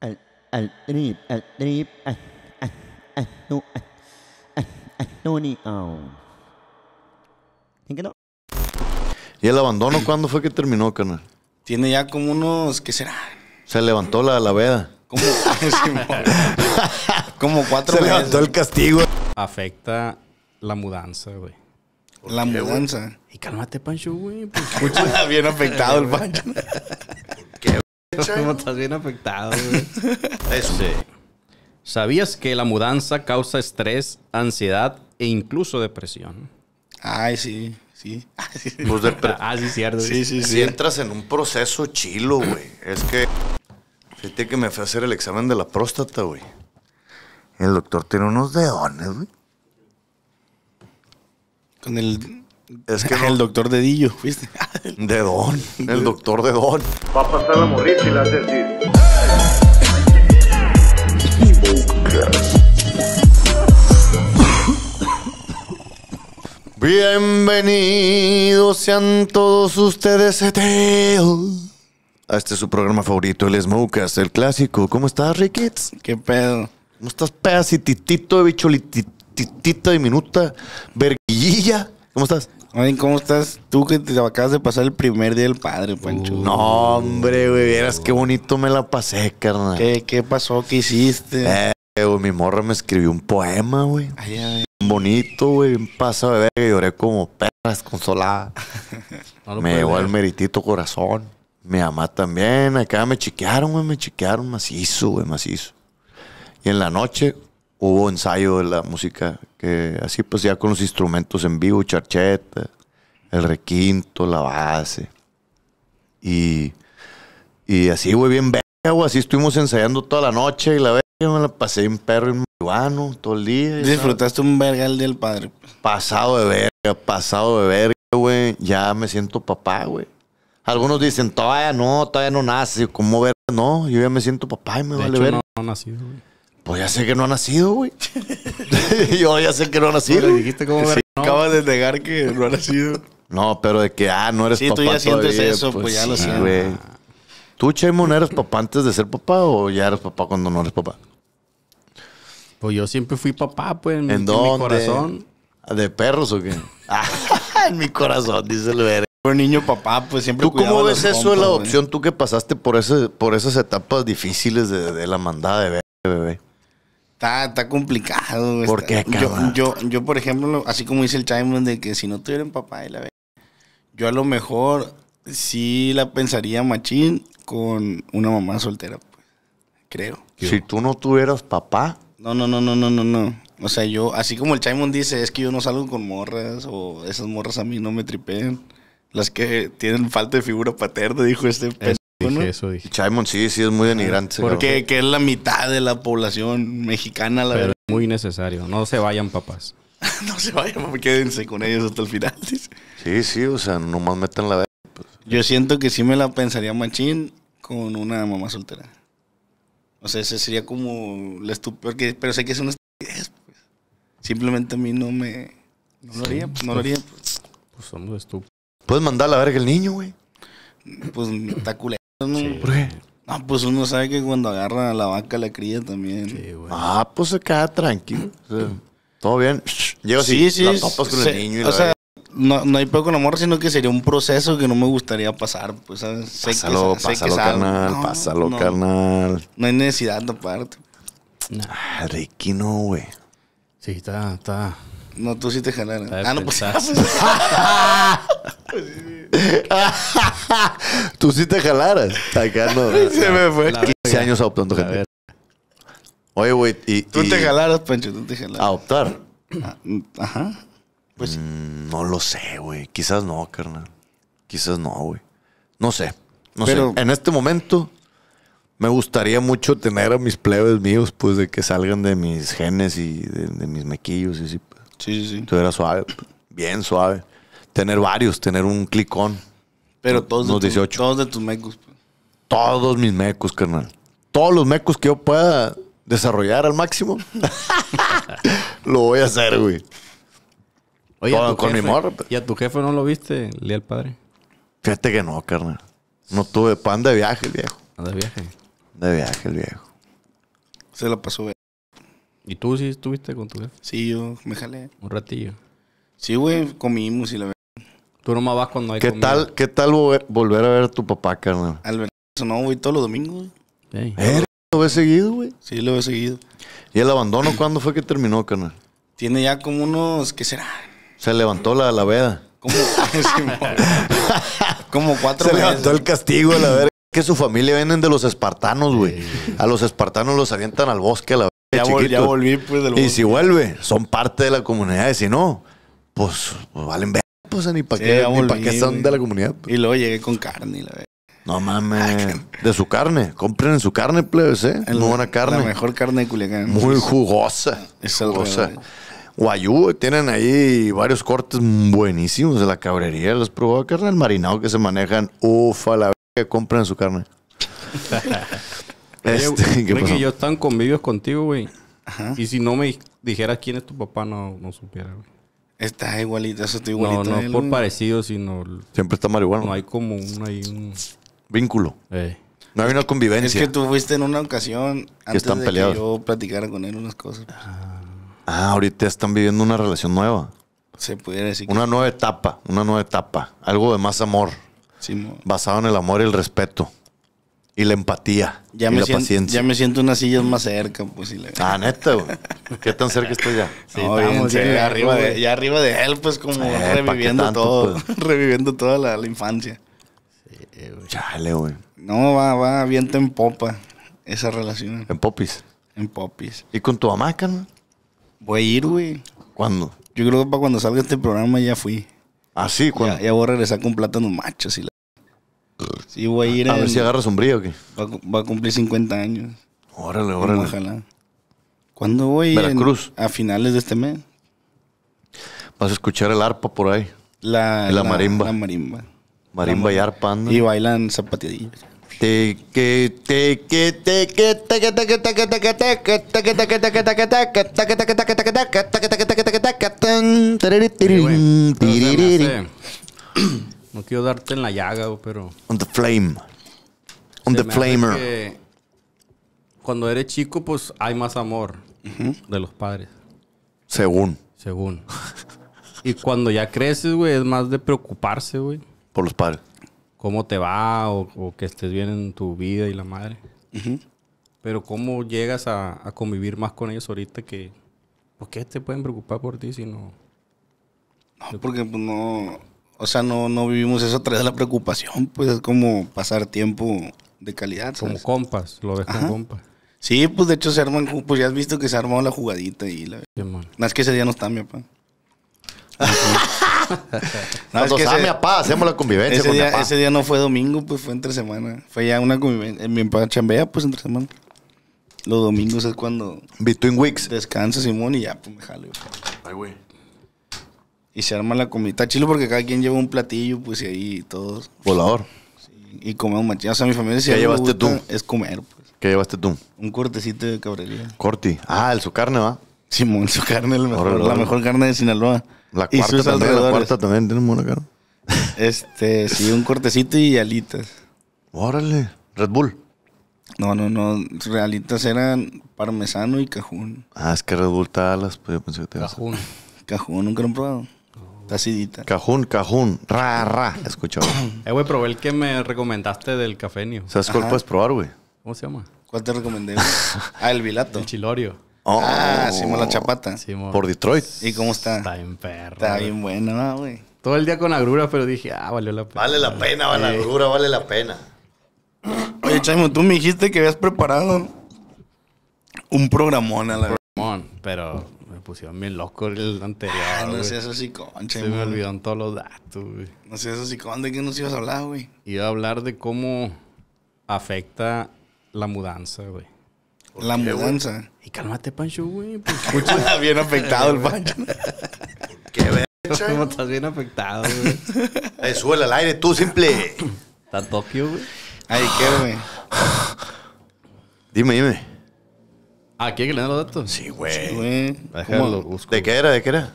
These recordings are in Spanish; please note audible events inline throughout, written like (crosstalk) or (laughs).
el el trip, el trip, no no, ¿Y el abandono cuándo fue que terminó, canal? Tiene ya como unos, ¿qué será? Se levantó la, la veda. (laughs) Como, cuatro Se levantó el castigo. Afecta la mudanza, güey. La mudanza. Y cálmate, Pancho, güey. Pues, (laughs) Bien afectado el Pancho. (laughs) Como ¿eh? estás bien afectado, güey. (laughs) Eso. ¿Sabías que la mudanza causa estrés, ansiedad e incluso depresión? Ay, sí, sí. (laughs) Pues ah, sí, cierto. Sí, sí, sí. Si entras en un proceso chilo, güey. Es que. Fíjate que me fue a hacer el examen de la próstata, güey. El doctor tiene unos deones, güey. Con el es que (laughs) no. el doctor Dedillo, ¿viste? (laughs) De Don, el doctor de Don. Va a pasar a morir si la (laughs) Bienvenidos sean todos ustedes a este es su programa favorito, el Smokas, el clásico. ¿Cómo estás, Rickets? ¿Qué pedo? ¿Cómo estás, pedacititito de bicholititita diminuta, verguillilla? ¿Cómo estás? Oye, ¿cómo estás tú que te acabas de pasar el primer día del padre, Pancho? no, hombre, güey, vieras qué bonito me la pasé, carnal. ¿Qué, pasó? ¿Qué hiciste? Eh, güey, mi morra me escribió un poema, güey. Ay, ay. Bonito, güey, un paso bebé Lloré como perras desconsolada. (laughs) me llevó al meritito corazón. Mi mamá también, acá me chequearon, güey, me chequearon macizo, güey, macizo. Y en la noche hubo ensayo de la música, que así pues ya con los instrumentos en vivo, charcheta, el requinto, la base. Y, y así, güey, bien verga, güey, así estuvimos ensayando toda la noche y la verga, me la pasé un perro en marihuana todo el día. Disfrutaste un verga el del padre. Pasado de verga, pasado de verga, güey, ya me siento papá, güey. Algunos dicen, todavía no, todavía no nace, ¿Cómo ver no, yo ya me siento papá y me vale hecho, No, no pues ya sé que no ha nacido, güey. (laughs) yo ya sé que no ha pues nacido. Le dijiste cómo sí, Acabas de negar que no ha nacido. No, pero de que, ah, no eres papá. Sí, tú ya sientes eso, pues, pues, ya lo sé. ¿Tú, Chemo, eres papá antes de ser papá o ya eres papá cuando no eres papá? Pues yo siempre fui papá, pues en, mi, corazón. ¿De perros o qué? (laughs) en mi corazón, dice el ver. Un niño papá, pues siempre. ¿Tú cómo ves eso de la adopción? Tú que pasaste por, ese, por esas etapas difíciles de, la mandada de bebé? Está, está complicado. Porque yo, yo, yo, por ejemplo, así como dice el Chaimon de que si no tuvieran papá y la ve, yo a lo mejor sí la pensaría machín con una mamá soltera, pues, creo. Si tú no tuvieras papá. No, no, no, no, no, no, no. O sea, yo, así como el Chaimon dice, es que yo no salgo con morras o esas morras a mí no me tripean. Las que tienen falta de figura paterna, dijo este Dije eso, dije. Chaimon sí, sí, es muy ah, denigrante. Porque es la mitad de la población mexicana, la Pero verdad. Muy necesario. No se vayan, papás. (laughs) no se vayan, papás. Quédense con ellos hasta el final. (laughs) Sí, sí, o sea, nomás metan la verga. Pues. Yo siento que sí me la pensaría machín con una mamá soltera. O sea, ese sería como la estupidez. Pero sé que es una estupidez, pues. Simplemente a mí no me. No lo haría, pues, no lo pues, haría. Pues, somos estúpidos. Puedes mandar a la verga el niño, güey. Pues (clears throat) está culé. No, ah, pues uno sabe que cuando agarra a la vaca la cría también. Ah, pues se queda tranquilo. Todo bien. Llego sí, así, sí, la con el niño. Y o sea, no, hay poco con amor, sino que sería un proceso que no me gustaría pasar. Pues, Sé pásalo, que, pásalo, carnal, no, pásalo, carnal. No hay necesidad de aparte. Ah, Ricky no, güey. Sí, está, está. No, tú sí te jalaron. Ah, no, pues. (laughs) Tú sí te jalaras. Acá no. Se me fue. 15 años adoptando gente. Oye, güey. Y, Tú te jalaras, Pancho. Tú te jalaras. Adoptar. Ah, mm, ajá. Pues. Mm, no lo sé, güey. Quizás no, carnal. Quizás no, güey. No sé. No sé. En este momento, me gustaría mucho tener a mis plebes míos, pues, de que salgan de mis genes y de, mis mequillos y pues. Sí, sí, Tú eras suave, bien suave tener varios, tener un clicón. Pero todos, unos de, todos de tus mecos. Pues. Todos mis mecos, carnal. Todos los mecos que yo pueda desarrollar al máximo, (laughs) lo voy a hacer, güey. Oye, con ¿Y a tu jefe no lo viste, leí al padre? Fíjate que no, carnal. No tuve pan pues, de viaje, el viejo. ¿De viaje? De viaje, el viejo. Se la pasó bien. ¿Y tú sí estuviste con tu jefe? Sí, yo me jalé. Un ratillo. Sí, güey, comimos y la Tú nomás vas cuando hay ¿Qué Tal, ¿Qué tal volver, a ver a tu papá, carnal? Al eso no, güey, todos los domingos, ¿Lo ves seguido, güey? Sí, lo he seguido. ¿Y el abandono cuándo fue que terminó, carnal? Tiene ya como unos, ¿qué será? Se levantó la, la veda. Como, (laughs) cuatro Se levantó el castigo a la verga. Que su familia vienen de los espartanos, güey. A los espartanos los avientan al bosque a la verga. Ya, volví, pues, del Y si vuelve, son parte de la comunidad. Y si no, pues, pues valen ver pues ni para qué, ni para qué son de la comunidad. Pues. Y luego llegué con carne la verdad. No mames. De su carne. Compren su carne, plebes, ¿eh? Muy buena carne. La mejor carne de Muy jugosa. Es jugosa. Guayú, tienen ahí varios cortes buenísimos de la cabrería. Los probó carne, el marinado que se manejan. Ufa, la que compren su carne. este, que yo estaba en convivios contigo, güey. Y si no me dijeras quién es tu papá, no, no supiera, güey. Está igualito, eso está igualito. No, no por parecido, sino. Siempre está marihuana. No hay como un, hay un... vínculo. Eh. No hay una convivencia. Es que tú fuiste en una ocasión antes están de peleados. que yo platicara con él unas cosas. Pues. Ah, ah, ahorita están viviendo una relación nueva. Se pudiera decir. Una nueva etapa, una nueva etapa. Algo de más amor. Sí, basado en el amor y el respeto. Y la empatía. Ya y me la paciencia. Ya me siento unas sillas más cerca, pues. Ah, neta, güey. ¿Qué tan cerca estoy ya? (laughs) Sí, estamos ya, arriba de, ya arriba de él, pues, como reviviendo todo. Pues? (laughs) reviviendo toda la, infancia. Sí, güey. Chale, güey. No, va, va, viento en popa esa relación. ¿En popis? En popis. ¿Y con tu mamá, carnal? Voy a ir, güey. ¿Cuándo? Yo creo que para cuando salga este programa ya fui. Ah, sí, ¿cuándo? Ya, voy a regresar con plátanos machos y voy a ver si agarra sombrío que Va, a cumplir 50 años. Órale, órale. Ojalá. ¿Cuándo voy? Veracruz. En... a finales de este mes. Vas a escuchar el arpa por ahí. La, la, marimba. La marimba. Marimba y arpa Y bailan zapatillas. te no quiero darte en la llaga, pero. On the flame. On the flamer. cuando eres chico, pues hay más amor de los padres. Según. Según. y cuando ya creces, güey, es más de preocuparse, güey. Por los padres. Cómo te va o, que estés bien en tu vida y la madre. Pero cómo llegas a, convivir más con ellos ahorita que... ¿Por qué te pueden preocupar por ti si no...? No, porque pues, no o sea, no, vivimos eso a través de la preocupación, pues es como pasar tiempo de calidad. Como compas, lo ves compas. Sí, pues de hecho se arman, pues ya has visto que se ha armado la jugadita y la... Qué mal. No, es que ese día no está mi papá. (laughs) no, mi papá, hacemos la convivencia ese día, Ese día no fue domingo, pues fue entre semana. Fue ya una convivencia. Eh, mi papá chambea, pues entre semana. Los domingos es cuando... Between weeks. Descansa Simón y ya, pues me jalo. Ay, güey. Y se arma la comida. Está chilo porque cada quien lleva un platillo, pues, y ahí todos. Volador. Y y comemos machito. O sea, mi familia decía, ¿Qué llevaste tú? Es comer, pues. ¿Qué llevaste tú? Un cortecito de cabrería. Corti. Ah, el su carne, ¿va? Simón, su carne, mejor, la mejor carne de Sinaloa. La cuarta, también, la también, buena carne. Este, sí, un cortecito y alitas. Órale, Red Bull. No, no, no. alitas eran parmesano y cajón. Ah, es que Red Bull talas, pues yo pensé que te Cajún. Cajún, nunca lo han probado. Cajun, Cajún, cajún, ra, ra. Escuchó. (clears throat) Eh, güey, probé el que me recomendaste del cafenio. ¿Sabes cuál puedes probar, güey? ¿Cómo se llama? ¿Cuál te recomendé? (laughs) ah, el vilato. El chilorio. Oh. ah, hicimos la chapata. Sí, Por Detroit. ¿Y cómo está? Está bien perro. Está bien bueno, ¿no, güey. Todo el día con agrura, pero dije, ah, valió la pena. Vale la pena, vale la agrura, vale la pena. (clears throat) Oye, Chaimo, tú me dijiste que habías preparado un programón a la Programón, pero pusieron bien loco el ah, anterior. no seas así, concha. Se me olvidaron todos los datos, güey. No seas así, ¿con ¿de qué nos ibas a hablar, güey? Iba a hablar de cómo afecta la mudanza, güey. La mudanza. Y cálmate, Pancho, güey. Pues, (laughs) bien afectado el Pancho. (laughs) qué ver. ¿Cómo estás bien afectado, güey? (laughs) Ay, al aire, tú, simple. Está Tokio, güey. Ay, qué, güey. dime, dime. Aquí hay que dan los datos. Sí, güey. ¿De qué era? ¿De qué era?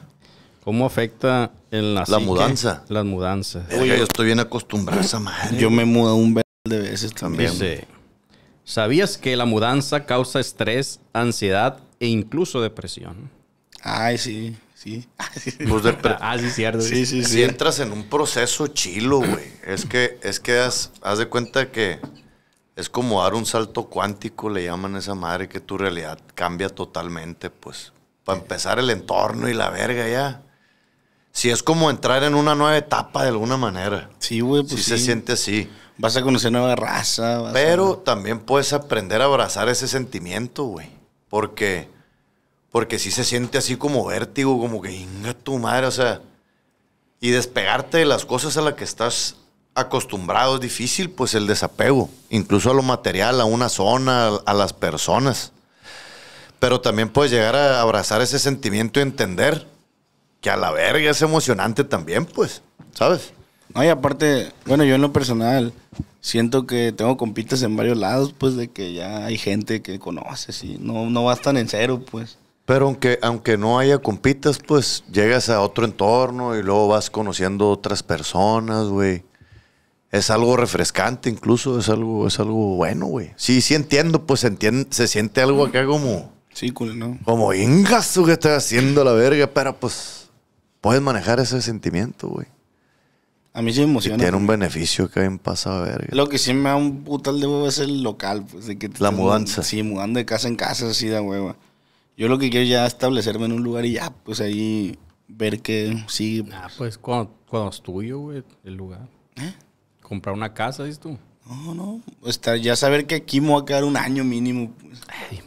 ¿Cómo afecta en la, la mudanza? Las mudanzas. Oye, yo, estoy bien acostumbrado a esa madre. Yo me mudo un de veces también. ¿sabías que la mudanza causa estrés, ansiedad e incluso depresión? Ay, sí, sí. Pues (laughs) ah, sí, cierto. Sí, sí, sí. Si entras en un proceso chilo, güey. Es que, es que haz, haz de cuenta que es como dar un salto cuántico, le llaman a esa madre, que tu realidad cambia totalmente, pues. Para empezar el entorno y la verga ya. Si sí, es como entrar en una nueva etapa de alguna manera. Sí, güey, pues. Sí, se siente así. Vas a conocer nueva raza. Pero también puedes aprender a abrazar ese sentimiento, güey. Porque, porque sí se siente así como vértigo, como que inga tu madre, o sea. Y despegarte de las cosas a las que estás Acostumbrado es difícil, pues el desapego, incluso a lo material, a una zona, a, las personas. Pero también puedes llegar a abrazar ese sentimiento y entender que a la verga es emocionante también, pues, ¿sabes? No, aparte, bueno, yo en lo personal siento que tengo compitas en varios lados, pues, de que ya hay gente que conoces y no, no vas tan en cero, pues. Pero aunque, aunque no haya compitas, pues llegas a otro entorno y luego vas conociendo otras personas, güey. Es algo refrescante incluso, es algo, es algo bueno, güey. Sí, sí entiendo, pues entiende, se siente algo acá como... Sí, cool, ¿no? Como ingaso que estás haciendo la verga, pero pues puedes manejar ese sentimiento, güey. A mí sí me emociona. tiene un beneficio que bien pasa, verga. Lo que sí me da un putal de huevo es el local, pues. De que la mudanza. sí, mudando de casa en casa, así de hueva. Yo lo que quiero ya establecerme en un lugar y ya, pues ahí ver que sí. Pues. Ah, pues cuando, cuando es tuyo, güey, el lugar. ¿Eh? Comprar una casa, dices tú. No, no. ya saber que aquí me voy a quedar un año mínimo. Pues. Ay,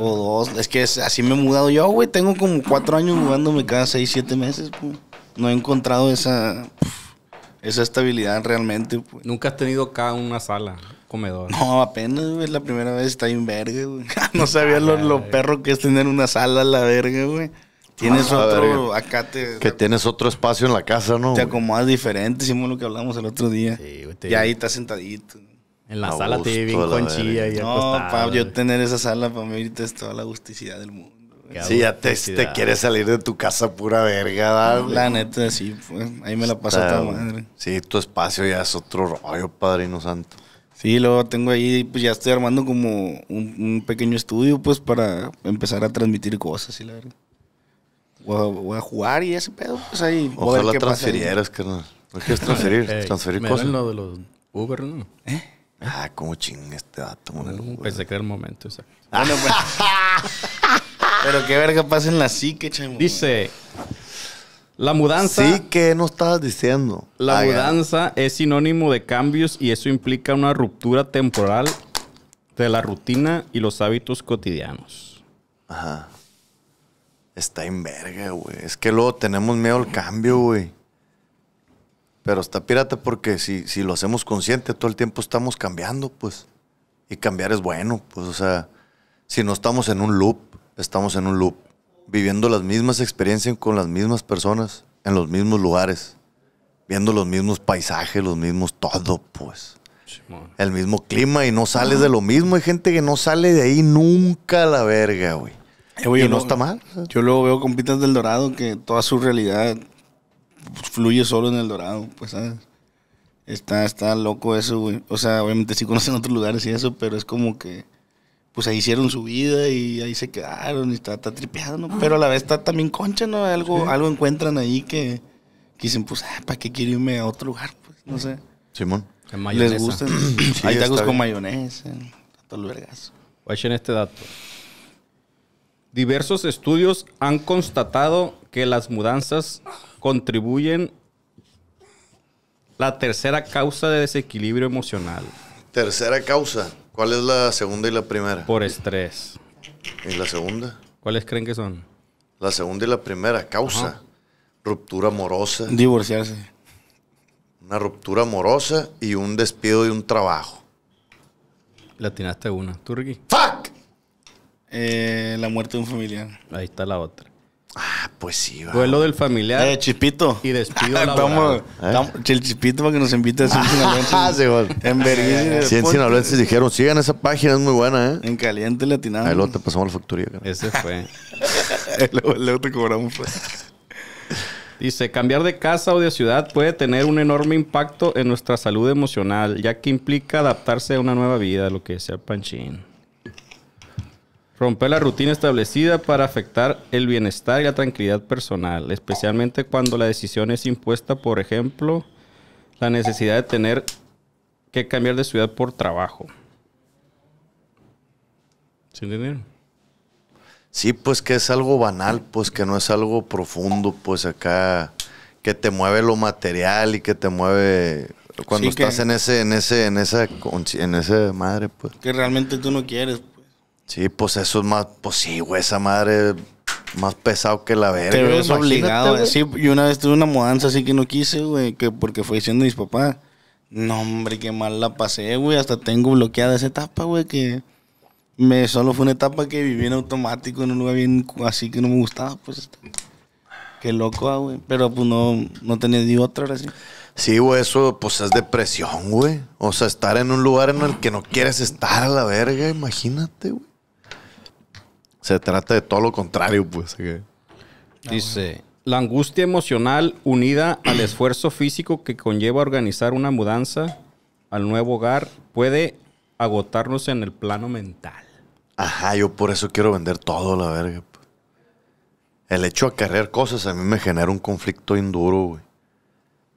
O dos. Es que así me he mudado yo, güey. Tengo como cuatro años mudándome cada seis, siete meses, pues. No he encontrado esa, esa estabilidad realmente, pues. Nunca has tenido acá una sala, comedor. No, apenas, güey. La primera vez está en verga, güey. (laughs) no sabía lo, ah, lo perro que es tener una sala a la verga, güey. Tienes otro, acá te... Que tienes otro espacio en la casa, ¿no? como acomodas diferente, hicimos lo que hablamos el otro día. Sí, Y ahí estás sentadito. En la sala te vi bien conchilla y No, para yo tener esa sala para mí ahorita es toda la justicia del mundo. Sí, ya te, te, quieres salir de tu casa pura verga, dale. La neta, sí, ahí me la pasó toda madre. Sí, tu espacio ya es otro rollo, padrino santo. Sí, luego tengo ahí, pues ya estoy armando como un, pequeño estudio, pues para empezar a transmitir cosas, sí, la verdad voy a jugar y ese pedo, pues ahí. Ojalá qué transfirieras, carnal. No quieres transferir, (laughs) transferir cosas. lo de los Uber, ¿no? ¿Eh? Ah, cómo chingue este dato, Pensé que era el momento, exacto. (laughs) pues, pero qué verga pasa en la psique, chamo. Dice, la mudanza. Sí, que no estabas diciendo. La mudanza es sinónimo de cambios y eso implica una ruptura temporal de la rutina y los hábitos cotidianos. Ajá. Está en verga, güey. Es que luego tenemos miedo al cambio, güey. Pero está pirata porque si, si lo hacemos consciente, todo el tiempo estamos cambiando, pues. Y cambiar es bueno, pues, o sea, si no estamos en un loop, estamos en un loop. Viviendo las mismas experiencias con las mismas personas, en los mismos lugares. Viendo los mismos paisajes, los mismos todo, pues. El mismo clima y no sales de lo mismo. Hay gente que no sale de ahí nunca a la verga, güey. Eh, yo no está mal. Yo luego veo compitas del Dorado que toda su realidad fluye solo en el Dorado, pues, Está, está loco eso, güey. O sea, obviamente sí conocen otros lugares y eso, pero es como que, pues ahí hicieron su vida y ahí se quedaron y está, tripeado, ¿no? Pero a la vez está también concha, ¿no? Algo, algo encuentran ahí que, que dicen, pues, ah, ¿para qué quiero irme a otro lugar? Pues, no sé. Simón. Les gustan. ahí (clears throat) hay tacos con mayonesa, todo el vergazo. este dato. Diversos estudios han constatado que las mudanzas contribuyen la tercera causa de desequilibrio emocional. Tercera causa. ¿Cuál es la segunda y la primera? Por estrés. ¿Y la segunda? ¿Cuáles creen que son? La segunda y la primera causa. Ruptura amorosa. Divorciarse. Una ruptura amorosa y un despido de un trabajo. La tiraste una. ¿Tú, Ricky? ¡Fuck! Eh, la muerte de un familiar. Ahí está la otra. Ah, pues sí, va. Duelo del familiar. Eh, Chispito. Y despido (laughs) Vamos, ¿Eh? El Chispito para que nos invite a Cien (laughs) ah, en Berlín 100 sinaloenses dijeron, sigan esa página, es muy buena, ¿eh? En caliente latinado. Ahí luego te pasamos la facturía Ese fue. (laughs) luego, luego te cobramos. Pues. Dice, cambiar de casa o de ciudad puede tener un enorme impacto en nuestra salud emocional, ya que implica adaptarse a una nueva vida, lo que decía Panchín. Romper la rutina establecida para afectar el bienestar y la tranquilidad personal, especialmente cuando la decisión es impuesta, por ejemplo, la necesidad de tener que cambiar de ciudad por trabajo. ¿Se entendieron? Sí, pues que es algo banal, pues que no es algo profundo, pues acá que te mueve lo material y que te mueve cuando estás en ese en ese en esa en ese madre, pues. Que realmente tú no quieres, Sí, pues eso es más, pues sí, güey, esa madre más pesado que la verga. Te es obligado, güey. Sí, y una vez tuve una mudanza así que no quise, güey, que porque fue diciendo mis papás. No, hombre, qué mal la pasé, güey. Hasta tengo bloqueada esa etapa, güey, que me solo fue una etapa que viví en automático en un lugar bien así que no me gustaba, pues. Este, qué loco, ah, güey. Pero pues no, no tenía ni otra ahora sí. Sí, güey, eso pues es depresión, güey. O sea, estar en un lugar en el que no quieres estar a la verga, imagínate, güey se trata de todo lo contrario, pues. Dice, la angustia emocional unida al esfuerzo físico que conlleva organizar una mudanza al nuevo hogar puede agotarnos en el plano mental. Ajá, yo por eso quiero vender todo, la verga. Pues. El hecho de querer cosas a mí me genera un conflicto induro, güey.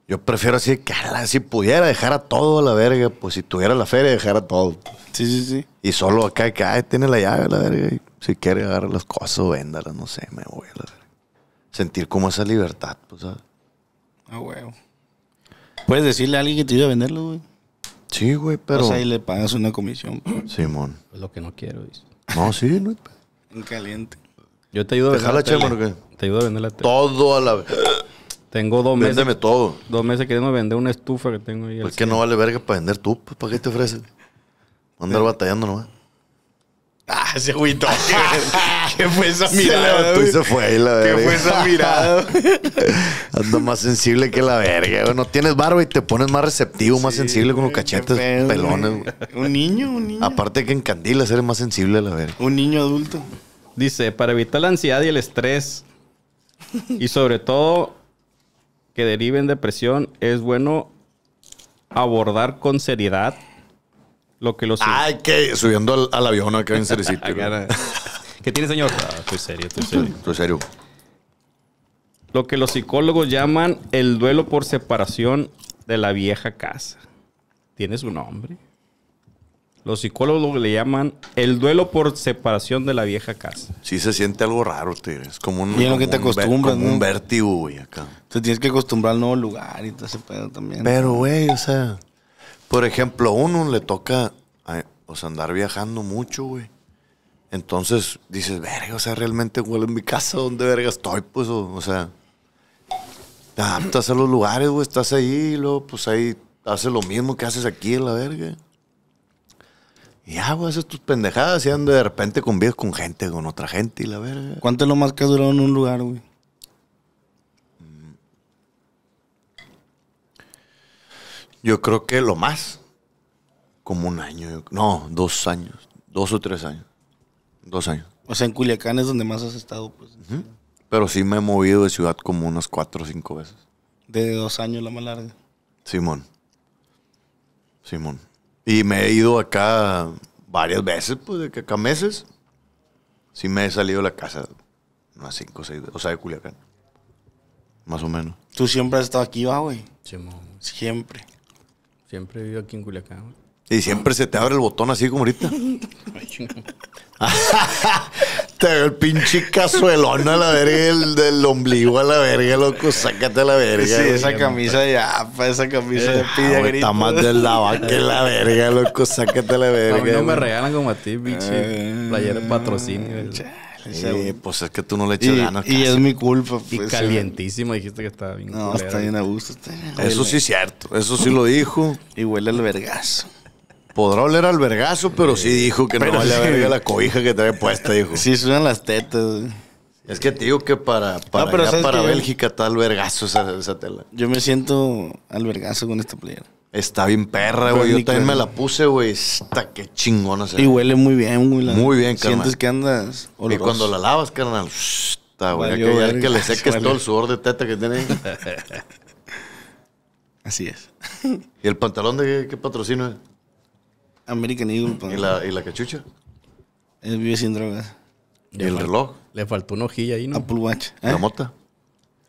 Yo prefiero así que si pudiera dejar a todo la verga, pues si tuviera la feria, dejar a todo. Sí, sí, sí. Y solo acá, acá, tiene la llave, la verga. Si quiere agarrar las cosas o véndalas, no sé, me voy a sentir como esa libertad, pues, Ah, huevo. Puedes decirle a alguien que te ayude a venderlo, güey. Sí, güey, pero. O sea, y le pagas una comisión. (clears throat) Simón. Es lo que no quiero, dice. No, sí, no. Un caliente. Yo te ayudo a vender. la Chema, ¿no? Te ayudo a vender la Todo a la vez. Tengo dos meses. Véndeme todo. Dos meses queriendo vender una estufa que tengo ahí. ¿Por qué no vale verga para vender tú? Pues, ¿Para qué te ofreces? Andar batallando nomás. Ah, ese güito! (laughs) ¿Qué, fue esa mirada? Se fue ¿Qué fue esa mirada? (laughs) Ando más sensible que la verga. No tienes barba y te pones más receptivo, más sensible con los cachetes pelones. Un niño, un niño. Aparte que en candilas eres más sensible la verga. Un niño adulto. Dice, para evitar la ansiedad y el estrés y sobre todo que deriven depresión, es bueno abordar con seriedad lo que los. Ay, que subiendo al, ¿Qué (laughs) tiene, señor? Ah, lo que los psicólogos llaman el duelo por separación de la vieja casa. Tiene su nombre. Los psicólogos le llaman el duelo por separación de la vieja casa. Sí, se siente algo raro, tío. Es como un. que te acostumbras, un vértigo, güey, acá. Te tienes que acostumbrar al nuevo lugar y todo ese pedo también. Pero, güey, o sea. Por ejemplo, a uno le toca eh, o sea, andar viajando mucho, güey. Entonces dices, verga, o sea, realmente, huelo en mi casa, ¿dónde verga estoy? Pues, o, sea, te adaptas a los lugares, güey, estás ahí, y luego, pues ahí haces lo mismo que haces aquí en la verga. Y ya, güey, haces tus pendejadas y de repente convives con gente, con otra gente y la verga. ¿Cuánto es lo más que has durado en un lugar, güey? Yo creo que lo más. Como un año. No, dos años. Dos o tres años. Dos años. O sea, en Culiacán es donde más has estado, pues. Pero sí me he movido de ciudad como unas cuatro o cinco veces. De dos años la más larga. Simón. Simón. Y me he ido acá varias veces, pues, de que acá meses. Sí me he salido de la casa unas cinco o seis O sea, de Culiacán. Más o menos. Tú siempre has estado aquí, va, güey. Simón. Siempre. Siempre vivo aquí en Culiacán. Y siempre se te abre el botón así como ahorita. (laughs) (laughs) te veo el pinche cazuelón a la verga, el del ombligo a la verga, loco. Sácate a la verga. Sí, esa camisa ya, pa, esa camisa de pilla Está más del lava (laughs) que la verga, loco. Sácate la verga. A mí no me regalan como a ti, pinche. Player eh, patrocinio. Sí, pues es que tú no le echas ganas. Y es mi culpa. Pues, y eh. calientísimo, dijiste que estaba bien. No, está bien a gusto. Eso sí es cierto, eso sí lo dijo. Y huele al vergazo. Podrá oler al vergazo, pero sí dijo que no vale a verga la cobija que trae puesta, dijo. Sí, suenan las tetas. Es que te digo que para, para, para Bélgica está al vergazo esa, tela. Yo me siento al vergazo con esta playera. Está bien perra, güey. Pues Yo también me la puse, güey. Está que chingona se Y huele muy bien, güey. Muy bien, carnal. Sientes que andas oloroso. Y cuando la lavas, carnal, está, güey. Hay que, que le seques todo el sudor de teta que tiene ahí. (laughs) Así es. ¿Y el pantalón de qué, patrocino es? American Eagle. Pues. ¿Y la, ¿Y la cachucha? Él vive sin drogas. ¿Y el reloj? Le faltó una hojilla ahí, ¿no? Apple Watch. ¿eh? La mota.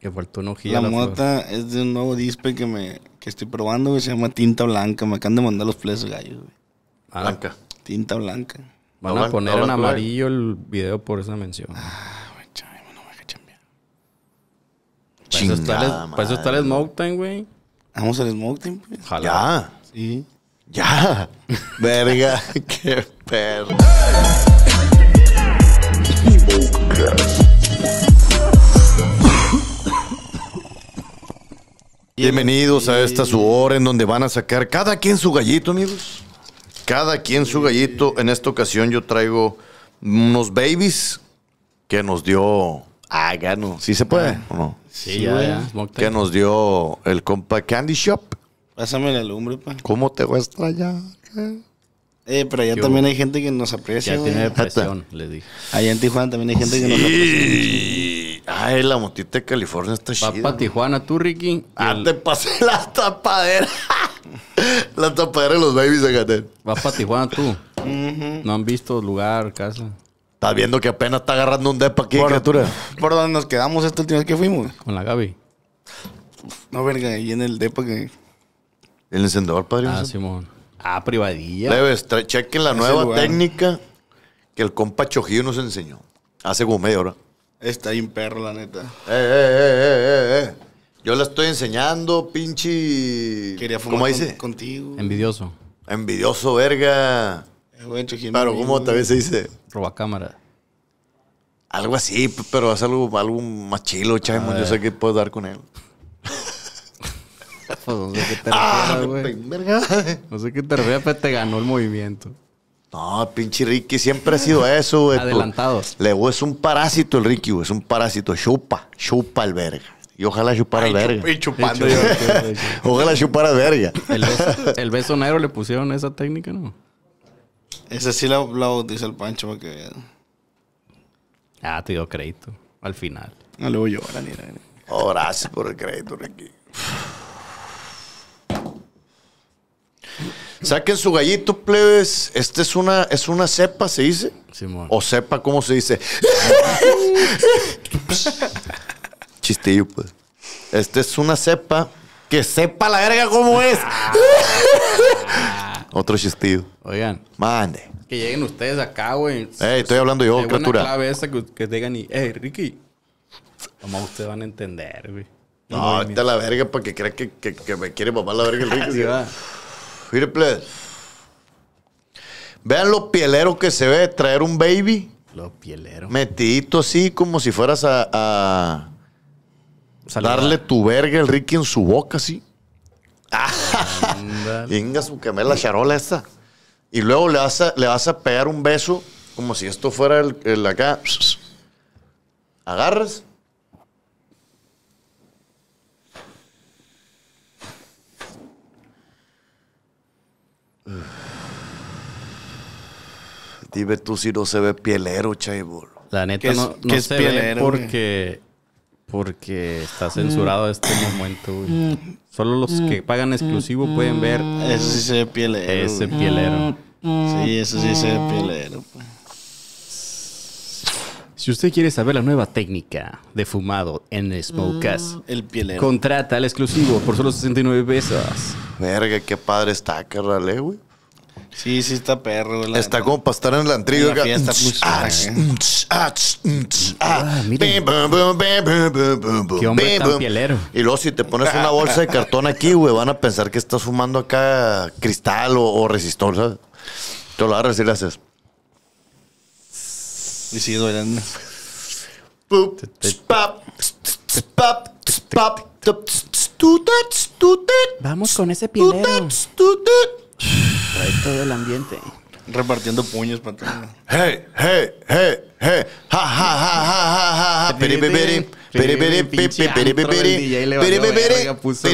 Le faltó una hojilla. La, la mota es de un nuevo dispe que me que estoy probando, güey, se llama tinta blanca. Me acaban de mandar los flesos, gallos, güey. blanca. Tinta blanca. Van a poner en amarillo el video por esa mención. Ah, güey, chame, no me chambear. Chingada, Para eso está el Smoke Time, güey. Vamos al Smoke Time, güey? Pues. Ojalá. Ya. Sí. Ya. (laughs) Verga, (laughs) qué perro. Bienvenidos a esta su hora en donde van a sacar cada quien su gallito, amigos. Cada quien su gallito. En esta ocasión yo traigo unos babies que nos dio. Ah, ¿Sí se puede ah, o no? Sí, Que nos dio el compa Candy Shop. Pásame la lumbre, pa. ¿Cómo te voy a extrañar? Eh, pero allá también hay gente que nos aprecia. Ya tiene dije. Allá en Tijuana también hay gente que nos aprecia. Ay, la motita de California está chida. para Tijuana, tú, Ricky. Ah, te pasé (laughs) la tapadera. la tapadera de los babies, fíjate. Va para Tijuana, tú. No han visto lugar, casa. Estás viendo que apenas está agarrando un depa aquí, ¿Por, ¿Por dónde nos quedamos esta última vez que fuimos? Con la Gaby. No, verga, ahí en el depa que. El encendedor, padre. Ah, Simón. Ah, privadilla. Leves, chequen la nueva técnica que el compa Chojillo nos enseñó hace como media hora. Está un perro, la neta. Eh, eh, eh, eh, eh. Yo la estoy enseñando, pinche. Quería fumar ¿Cómo dice? contigo. Envidioso. Envidioso, verga. Pero, ¿cómo también se dice? Roba cámara. Algo así, pero haz algo, más chilo, chamo. Yo sé que puedo dar con él. pues no sé qué te refieres, güey. No sé qué te refieres, pero te ganó el movimiento. No, pinche Ricky siempre ha sido eso, pues. Adelantados. Le es un parásito el Ricky, güey. Es un parásito. Chupa, chupa el verga. Y ojalá chupara al verga. Y Yo, (laughs) ojalá chupara verga. El beso, negro le pusieron esa técnica, ¿no? Esa sí lo la bautizó el Pancho para Ah, te dio crédito. Al final. No le voy a llorar, ni oh, Gracias por el crédito, Ricky. Saquen su gallito, plebes. Esta es una, es una cepa, ¿se dice? O cepa, ¿cómo se dice? Chistillo, pues. Esta es una cepa que sepa la verga cómo es. Ah. Otro chistillo. Oigan. Mande. Que lleguen ustedes acá, güey. estoy hablando yo, criatura. clave esa que, tengan y, hey, Ricky. como ustedes van a entender, güey. No, está la verga porque que que, que, me quiere mamar la verga el Ricky. Vean lo pielero que se ve traer un baby. Lo pielero. Metidito así como si fueras a, darle tu verga el Ricky en su boca así. Venga su la charola esta. Y luego le vas, a, le vas a pegar un beso como si esto fuera el acá. Agarras Dime tú si no se ve pielero, Chaybol La neta no, se ve porque, porque está censurado este momento. Solo los que pagan exclusivo pueden ver. Eso sí se ve pielero. Ese pielero. Sí, eso sí se ve pielero. Pues. Si usted quiere saber la nueva técnica de fumado en Smoke mm, el pielero. contrata al exclusivo por solo 69 pesos. Verga, qué padre está, carnal, güey. Sí, sí está perro. está como para estar en la antriga. Pues, ah, eh. ah, mm, ah. Qué Y luego si te pones una bolsa de cartón aquí, güey, van a pensar que estás fumando acá cristal o, o resistor, ¿sabes? Te lo agarras y le haces. Y sigue bailando. Vamos con ese pilero. Trae todo el ambiente. Repartiendo puños para todo. Hey, hey, hey, hey. Ja, ja, ja, ja, ja, ja. Peri, peri, peri, peri, peri,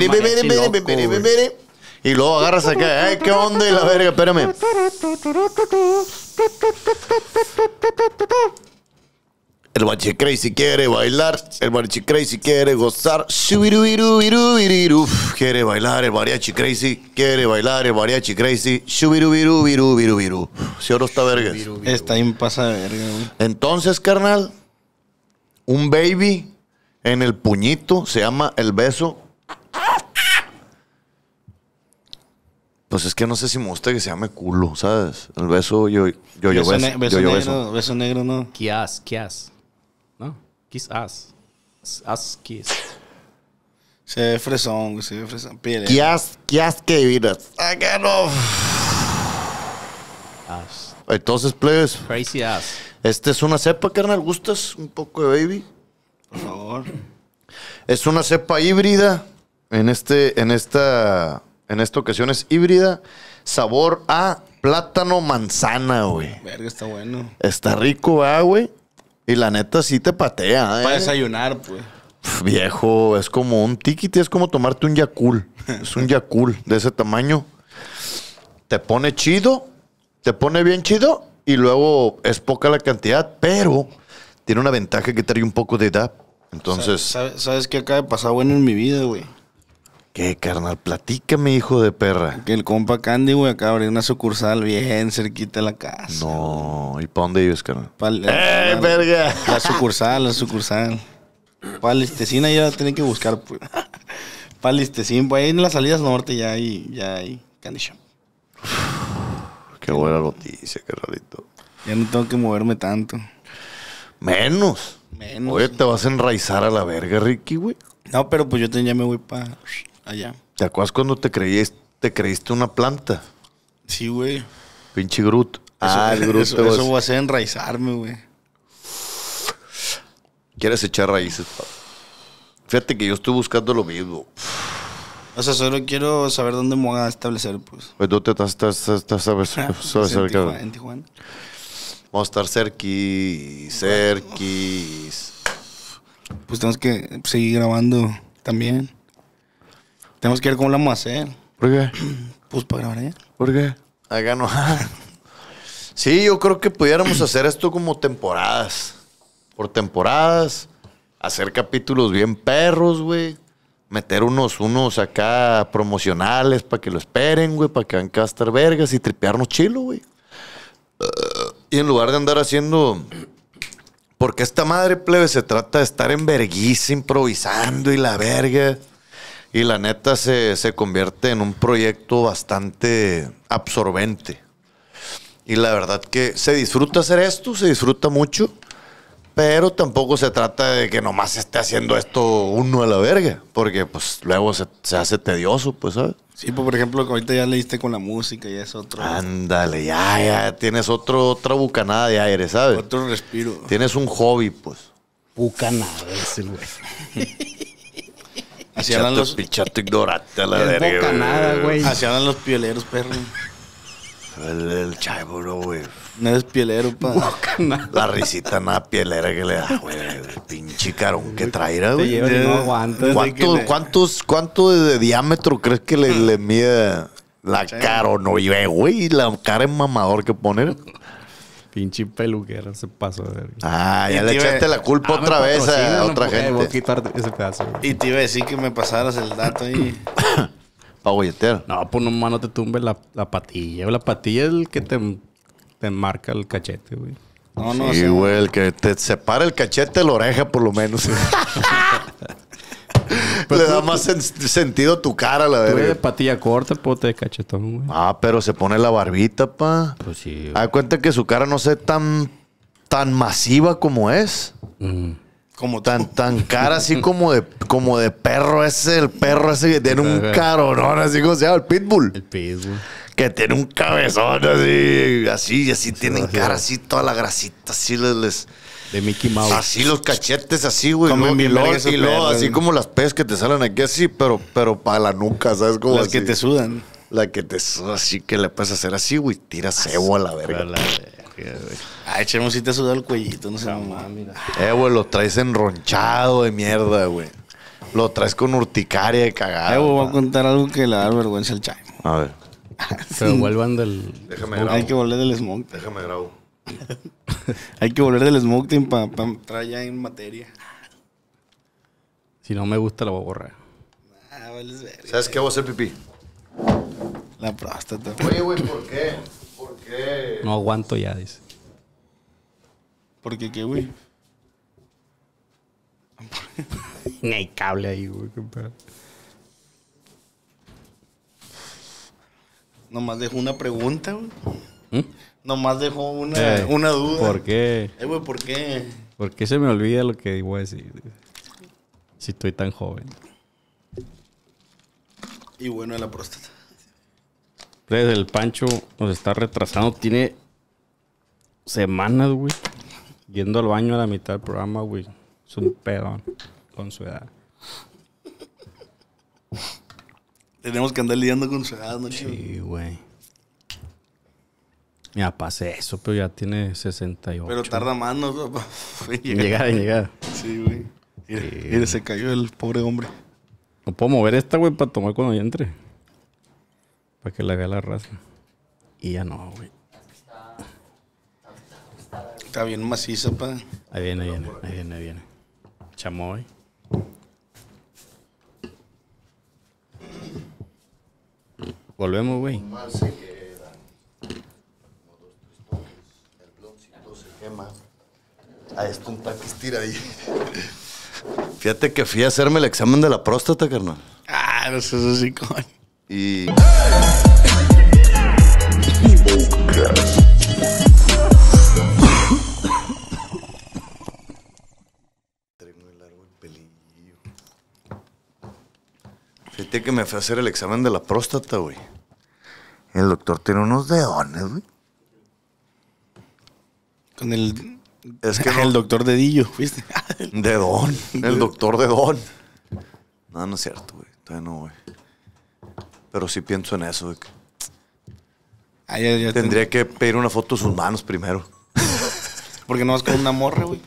peri, peri, peri, y luego agarras acá, ¿eh? qué onda y la verga, espérame. El Banshee Crazy quiere bailar, el Banshee Crazy quiere gozar. Quiere bailar, el Mariachi Crazy quiere bailar, el Mariachi Crazy. Shubirubirubirubirubiru. Si ahora está verga? Está impasa de verga, Entonces, carnal, un baby en el puñito se llama el beso Pues es que no sé si me gusta que se llame culo, ¿sabes? El beso, yo, yo, yo, beso, beso, yo, yo negro, beso. negro, no. Kias, kias. ¿No? Kiss as. As kiss. Se ve fresón, se ve fresón. as? Kias, kias que viras. Acá no. Entonces, plebes. Crazy ass. Esta es una cepa, carnal. ¿Gustas un poco de baby? Por favor. Es una cepa híbrida. En este, en esta en esta ocasión es híbrida, sabor a plátano manzana, güey. Verga, está bueno. Está rico, güey. Y la neta sí te patea, ¿eh? Para desayunar, pues. viejo, es como un tiquiti, es como tomarte un Yakul. (laughs) es un Yakul de ese tamaño. Te pone chido, te pone bien chido y luego es poca la cantidad, pero tiene una ventaja que trae un poco de edad. Entonces. ¿Sabes, sabes qué acaba de pasar bueno en mi vida, güey? ¿Qué, carnal? Platícame, hijo de perra. Que el compa Candy, güey, acaba de abrir una sucursal bien cerquita de la casa. No, ¿y para dónde ibas, carnal? ¡Eh, verga! La sucursal, la sucursal. Palistecina ya la tienen que buscar, pues. Palistecina, pues ahí en las salidas norte ya hay, ya hay Candy Shop. qué buena noticia, qué rarito. Ya no tengo que moverme tanto. Menos. Menos. Oye, te vas a enraizar a la verga, Ricky, güey. No, pero pues yo ya me voy para allá. Ah, ¿Te acuerdas cuando te creíste, una planta? Sí, güey. Pinche Groot. Eso, ah, Groot. Eso, voy a hacer enraizarme, güey. Quieres echar raíces, Fíjate que yo estoy buscando lo mismo. O sea, solo quiero saber dónde me voy a establecer, pues. Pues dónde estás, estás, estás, (laughs) (laughs) sabes pues, En Tijuana. Vamos a estar cerquis, cerquis. Pues tenemos que seguir grabando también. Tenemos que ir con un almacén. ¿Por qué? (clears throat) Pues para grabar ¿Por qué? Hagan (laughs) sí, yo creo que pudiéramos hacer esto como temporadas. Por temporadas. Hacer capítulos bien perros, güey. Meter unos, unos acá promocionales para que lo esperen, güey. Para que van a estar vergas y tripearnos chilo, güey. y en lugar de andar haciendo. Porque esta madre plebe se trata de estar en verguisa improvisando y la verga. Y la neta se, convierte en un proyecto bastante absorbente. Y la verdad que se disfruta hacer esto, se disfruta mucho, pero tampoco se trata de que nomás esté haciendo esto uno a la verga, porque pues luego se, hace tedioso, pues, ¿sabes? Sí, pues por ejemplo, ahorita ya leíste con la música y es otro. Ándale, ya, ya, tienes otro, otra bucanada de aire, ¿sabes? Otro respiro. Tienes un hobby, pues. Bucanada, ese güey. (laughs) Así los. Pichato ignorante a la nada, güey. los pieleros, perro. El, el chavo, güey. No es pielero, pa. La risita nada pielera que le da, güey. Pinche carón que traerá, güey. No ¿Cuánto, cuántos, ¿Cuánto de diámetro crees que le, le mide la cara? No, güey, la cara es mamador que poner. Pinche peluquera se pasó de Ah, ya le echaste la culpa ah, otra vez a, otra gente. ese pedazo. Y te iba a decir que me pasaras el dato ahí. (laughs) Pa' No, pues nomás no te tumbes la, la, patilla. La patilla es el que te, te marca el cachete, güey. No, no, sí, güey, el que te separa el cachete de la oreja, por lo menos. (laughs) Le da más sentido tu cara, la verdad. de patilla corta, pote de cachetón, güey. Ah, pero se pone la barbita, pa. Pues sí. Da cuenta que su cara no sé tan, tan masiva como es. Mm. Como tan, tan cara, así como de, como de perro ese, el perro ese que tiene un caronón, así como se llama, el pitbull. El pitbull. Que tiene un cabezón así, así, y así, tienen cara así, toda la grasita, así les de Mickey Mouse. Así los cachetes, así, güey. y luego, y así como las peces que te salen aquí así, pero, pero para la nuca, ¿sabes? Como las que te sudan. La que te sudan. así que le puedes hacer así, güey. Tira ah, cebo a la verga. La Ay, si te suda el cuellito, no se mira. Eh, güey, lo traes enronchado de mierda, güey. Lo traes con urticaria de cagada. Eh, güey, voy a contar algo que le da vergüenza al chai. A ver. Se (laughs) vuelvan del. Déjame Hay que volver del smoke. Déjame grabar. (laughs) Hay que volver del smoking para entrar ya en materia. Si no me gusta, la voy a borrar. Ah, ¿Sabes qué? Voy a hacer pipí. La próstata. Oye, güey, ¿por qué? ¿Por qué? No aguanto ya, dice. ¿Por qué qué, güey? (laughs) no hay cable ahí, güey, Nomás dejo una pregunta, güey. ¿Mm? Nomás dejó una, eh, una duda. ¿Por qué? Eh, ¿por qué? ¿Por se me olvida lo que iba a decir? Si estoy tan joven. Y bueno, la próstata. Desde pues, el Pancho nos está retrasando. Tiene semanas, güey. Yendo al baño a la mitad del programa, güey. Es un pedón con su edad. Tenemos que andar lidiando con su edad, ¿no? Sí, güey ya pasé eso, pero ya tiene 68. Pero tarda más, ¿no? Papá? (laughs) llegada. en Sí, güey. Mira, se cayó el pobre hombre. No puedo mover esta, güey, para tomar cuando ya entre. Para que la vea la raza. Y ya no, güey. Está bien macizo, pa. Ahí viene, ahí viene, ahí viene, ahí viene. Chamoy. Volvemos, güey. a ah, un patistira ahí. Fíjate que fui a hacerme el examen de la próstata, carnal. Ah, no sé, eso sí, coño. Y. Fíjate que me fui a hacer el examen de la próstata, güey. El doctor tiene unos deones, güey. Con el. Es que (laughs) El doctor Dedillo, ¿viste? (laughs) De Don. El doctor de Don. No, no es cierto, güey. Todavía no, güey. Pero sí pienso en eso, ah, Tendría que pedir una foto de sus manos primero. (laughs) Porque no vas con una morra, güey.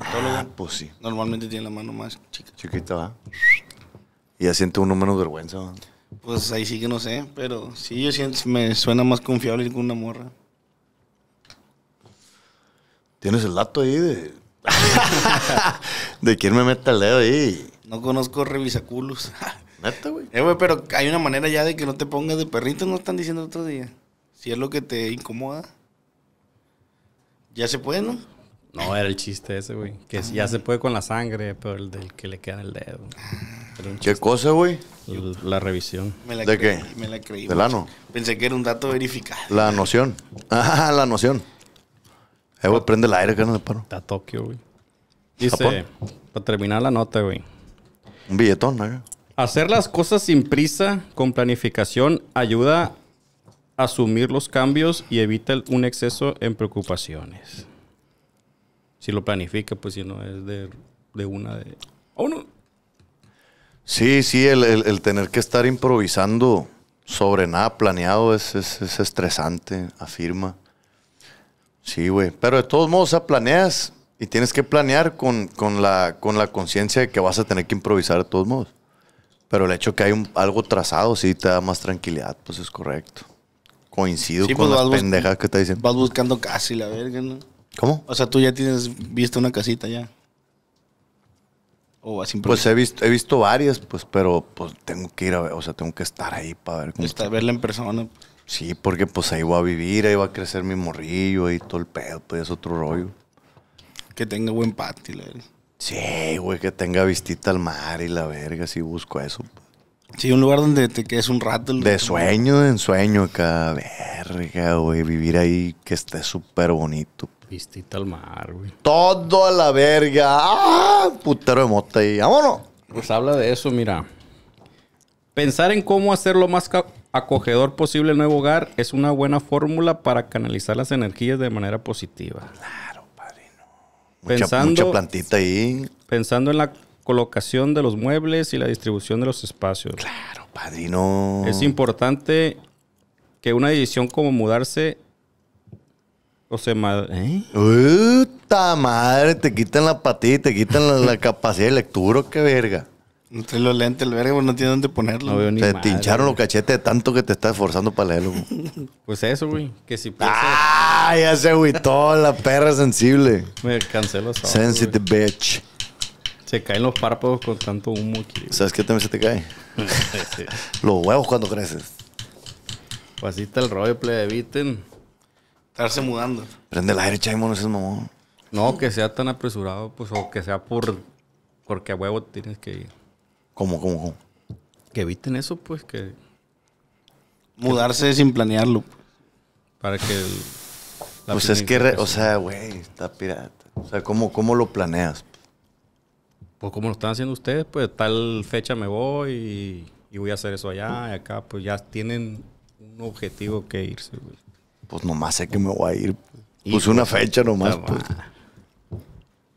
Ah, pues sí. Normalmente tiene la mano más chica. Chiquita, ¿va? Y ya siente uno menos vergüenza, Pues ahí sí que no sé, pero sí, yo siento, me suena más confiable ir con una morra. ¿Tienes el dato ahí de, (laughs) de quién me meta el dedo ahí? No conozco revisaculos. ¿Meta, (laughs) güey. Eh, güey, pero hay una manera ya de que no te pongas de perrito, no están diciendo otro día. Si es lo que te incomoda. Ya se puede, ¿no? No, era el chiste ese, güey. Que ah. ya se puede con la sangre, pero el del que le queda el dedo. Ah. ¿Qué cosa, güey? La, revisión. ¿De qué? Me la creí. ¿Del ano? Pensé que era un dato verificado. La noción. (laughs) Ah, la noción prende el aire, que no Tokio, güey. Dice, para terminar la nota, güey. Un billetón, ¿no? Hacer las cosas sin prisa, con planificación, ayuda a asumir los cambios y evita un exceso en preocupaciones. Si lo planifica, pues si no es de, una de... Sí, sí, el, tener que estar improvisando sobre nada planeado es estresante, afirma. Sí, güey. Pero de todos modos, o sea, planeas y tienes que planear con, con la con la conciencia de que vas a tener que improvisar de todos modos. Pero el hecho que hay algo trazado sí te da más tranquilidad, pues es correcto. Coincido pues con las pendejas que te dicen. Vas buscando casi la verga, ¿no? ¿Cómo? O sea, tú ya tienes visto una casita ya. O así Pues he visto, varias, pues, pero pues tengo que ir a ver, o sea, tengo que estar ahí para ver cómo. Está, verla en persona. Pues. Sí, porque pues ahí voy a vivir, ahí va a crecer mi morrillo, ahí todo el pedo, pues es otro rollo. Que tenga buen patio, la Sí, güey, que tenga vistita al mar y la verga, sí busco eso. Pues. Sí, un lugar donde te quedes un rato. De sueño en sueño acá, verga, güey, vivir ahí que esté súper bonito. Vistita al mar, güey. Todo a la verga. ¡Ah! Putero de mota ahí. ¡Vámonos! Pues habla de eso, mira. Pensar en cómo hacerlo más acogedor posible nuevo hogar es una buena fórmula para canalizar las energías de manera positiva. Claro, padrino. Pensando, mucha, plantita ahí. Pensando en la colocación de los muebles y la distribución de los espacios. Claro, padrino. Es importante que una decisión como mudarse o sea, madre. ¿eh? ta madre, te quitan la patita, te quitan la, la (laughs) capacidad de lectura, qué verga. No trae los lentes, el verga, no tiene dónde ponerlo. te tincharon los cachetes de tanto que te estás esforzando para leerlo. (laughs) Pues eso, güey. Que si piensa... ¡Ah! Ya se agüitó la perra sensible. Me cancelo Sensitive bitch. Se caen los párpados con tanto humo aquí. ¿Sabes qué también se te cae? (laughs) Los huevos cuando creces. Pues así está el rollo, plebe, eviten. Estarse mudando. Prende el aire, Chaimo, Ese es mamón. No, que sea tan apresurado, pues, o que sea por... Porque a huevo tienes que ir. ¿Cómo, cómo, cómo? Que eviten eso, pues, que... Mudarse sin planearlo. Para que... pues es que, o sea, güey, está pirata. O sea, ¿cómo, cómo lo planeas? Pues como lo están haciendo ustedes, pues tal fecha me voy y, voy a hacer eso allá y acá, pues ya tienen un objetivo que irse, güey. Pues nomás sé que me voy a ir. Pues, una fecha nomás, pues.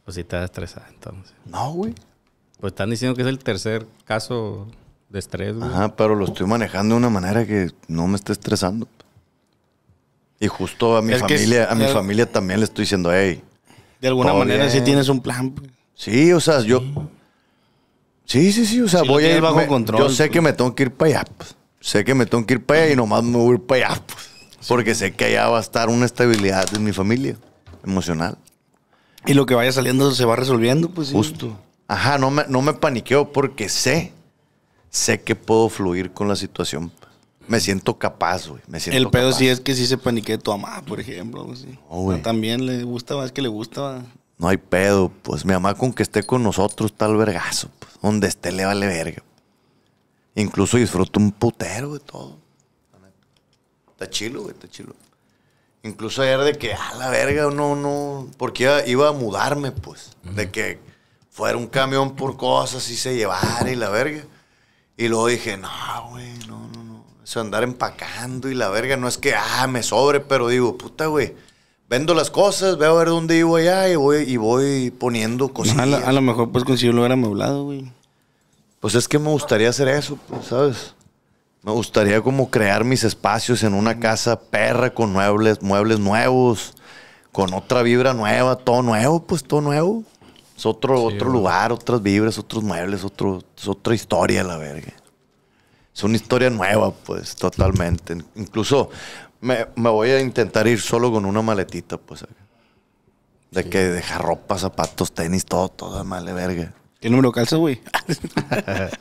Pues te estás estresada entonces. No, güey. Pues están diciendo que es el tercer caso de estrés. Ajá, pero lo estoy manejando de una manera que no me esté estresando. Y justo a mi familia, a mi familia también le estoy diciendo, hey. De alguna manera sí tienes un plan. Pues. Sí, o sea, yo. Sí, sí, sí. O sea, voy a ir bajo control. Yo pues. pues. sé que me tengo que ir para allá. Sé que me tengo que ir para allá y nomás me voy a ir para allá. Pues. Porque sé que allá va a estar una estabilidad en mi familia emocional. Y lo que vaya saliendo se va resolviendo, pues. Justo. Ajá, no me, paniqueo porque sé, sé que puedo fluir con la situación. Me siento capaz, güey. Me El pedo sí es que sí se paniquea tu mamá, por ejemplo. también le gusta, más que le gusta. No hay pedo, pues mi mamá con que esté con nosotros está al vergazo. Pues. Donde esté le vale verga. Incluso disfruto un putero de todo. Está chilo, güey, está chilo. Incluso ayer de que, a la verga, no, no, porque iba, a mudarme, pues. De que fuera un camión por cosas y se llevara y la verga. Y luego dije, no, güey, no, no, no. Eso andar empacando y la verga no es que, ah, me sobre, pero digo, puta, güey. Vendo las cosas, veo a ver dónde iba, allá y voy, y voy poniendo cosas. a, lo mejor pues consigo un lugar amoblado, güey. Pues es que me gustaría hacer eso, pues, ¿sabes? Me gustaría como crear mis espacios en una casa perra con muebles, muebles nuevos, con otra vibra nueva, todo nuevo, pues todo nuevo. Es otro, otro lugar, otras vibras, otros muebles, otro, es otra historia, la verga. Es una historia nueva, pues, totalmente. Incluso me, voy a intentar ir solo con una maletita, pues. De que deja ropa, zapatos, tenis, todo, todo, mala verga. ¿Qué número calza, güey? (laughs)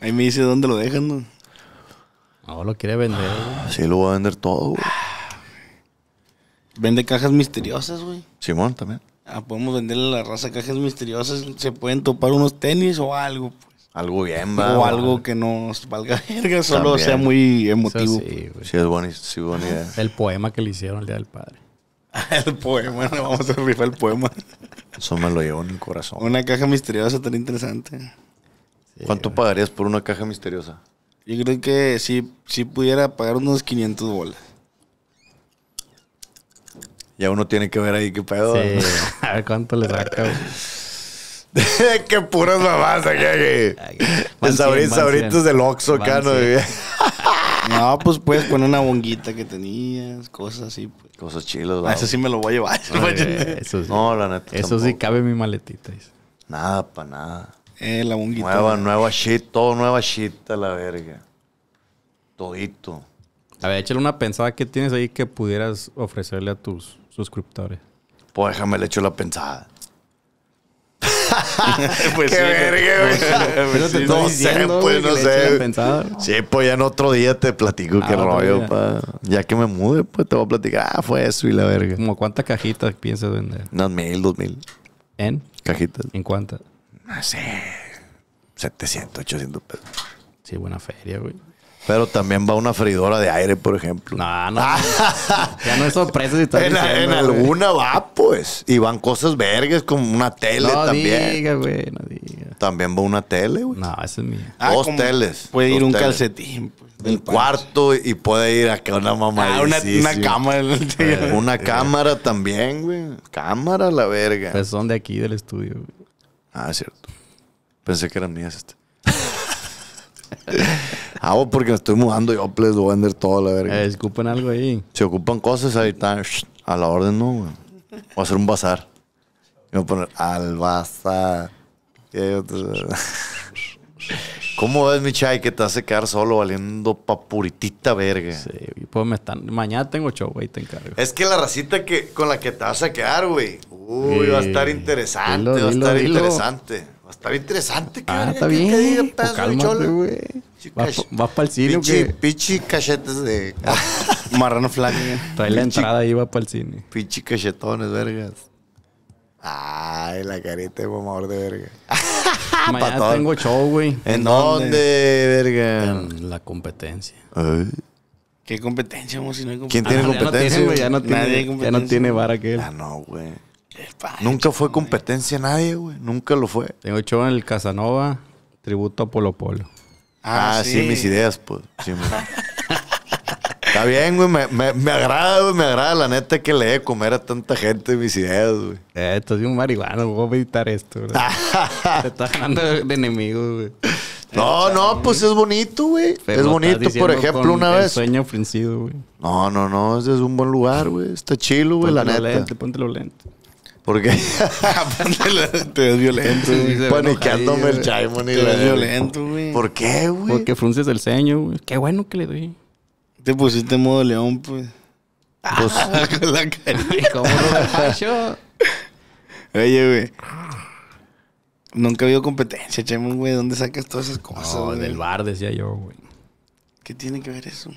Ahí me dice dónde lo dejan, ¿no? No, lo quiere vender. Sí, lo voy a vender todo, güey. Vende cajas misteriosas, güey. Simón también. Ah, podemos venderle a la raza cajas misteriosas, se pueden topar unos tenis o algo. Pues. Algo bien, O algo que no valga (laughs) verga, solo sea muy emotivo. Pues. sí, es buena, idea. El poema que le hicieron el Día del Padre. (laughs) el poema, no vamos a rifar el poema. Eso me lo llevo en el corazón. Una caja misteriosa tan interesante. ¿Cuánto pagarías por una caja misteriosa? Yo creo que si, si pudiera pagar unos 500 bolas. Ya uno tiene que ver ahí qué pedo. (laughs) A ver cuánto le saca, (laughs) qué puras mamás Sabritos, del Oxxo acá, (laughs) ¿no? pues puedes poner una bonguita que tenías, cosas así. Pues. Cosas chilos ah, Eso sí me lo voy a llevar. eso sí. No, la neta. Eso sí cabe en mi maletita. Nada, para nada. Eh, la bonguita. Nueva, nueva shit, todo nueva shit a la verga. Todito. A ver, échale una pensada que tienes ahí que pudieras ofrecerle a tus suscriptores. Pues déjame le echo la pensada. (laughs) pues qué verga, güey. no sé, pues no sé. Sí, pues ya en otro día te platico ah, qué rollo, pa. Ya que me mude, pues te voy a platicar. Ah, fue eso y la verga. como cuántas cajitas piensas vender? Unas mil, dos mil. ¿En? Cajitas. ¿En cuántas? No sé. 700, 800 pesos. Sí, buena feria, güey. Pero también va una freidora de aire, por ejemplo. No, no. (laughs) ya no es sorpresa si está en, en alguna va, pues. Y van cosas vergas como una tele no también. güey, no diga. También va una tele, güey. No, esa es mía. Ah, dos teles. Puede ir un calcetín. Pues, un cuarto y puede ir acá una mamá. Ah, una, una cámara. Eh, una cámara también, güey. Cámara, la verga. Pues son de aquí, del estudio, Ah, es cierto. Pensé que eran mías estas. Hago (laughs) ah, porque me estoy mudando, yo les pues, voy a vender todo la verga. Eh, algo ahí. Si ocupan cosas, ahí están. A la orden, no, güey. Voy a hacer un bazar. voy a poner al bazar. (laughs) ¿Cómo ves, mi chay, que te a quedar solo valiendo papuritita verga? Sí, pues me están. Mañana tengo show, güey, te encargo. Es que la racita que, con la que te vas a quedar, güey. Uy, va a estar interesante, va a estar interesante. Está bien interesante, Ah, está bien. pues, Vas, para el cine, güey. Pichi cachetes de... (laughs) Marrano Flanagan. Trae la entrada y va para el cine. Pichi cachetones, vergas. Ay, la carita de mamador de verga. (laughs) Mañana tengo show, güey. ¿En, dónde, verga? En la competencia. ¿Qué competencia, mo Si no hay ¿Quién tiene competencia? Ah, ya no tiene, ya no tiene, Ah, no, güey. Nunca fue competencia nadie, güey. Nunca lo fue. Tengo hecho en el Casanova, tributo a Polo Polo. Ah, ah sí. mis ideas, pues. Está bien, güey. Me, me, me, agrada, güey. Me agrada la neta que le comer a tanta gente mis ideas, güey. Eh, esto es un marihuano. Voy a meditar esto, güey. Te (laughs) estás ganando de enemigos, güey. No, no, pues es bonito, güey. Es bonito, por ejemplo, una vez. sueño ofrecido, güey. No, no, no, ese es un buen lugar, güey. Está chilo, güey, la neta. pontelo ponte porque (laughs) te ves violento, güey. Paniqueándome el chaimón y Te ves violento, güey. ¿Por qué, güey? Porque frunces el ceño, güey. Qué bueno que le doy. Te pusiste modo león, pues. Ah, pues. (laughs) con la (laughs) carita. Oye, güey. Nunca ha habido competencia, Chaimon, güey. ¿Dónde sacas todas esas cosas? No, en del bar, decía yo, güey. ¿Qué tiene que ver eso?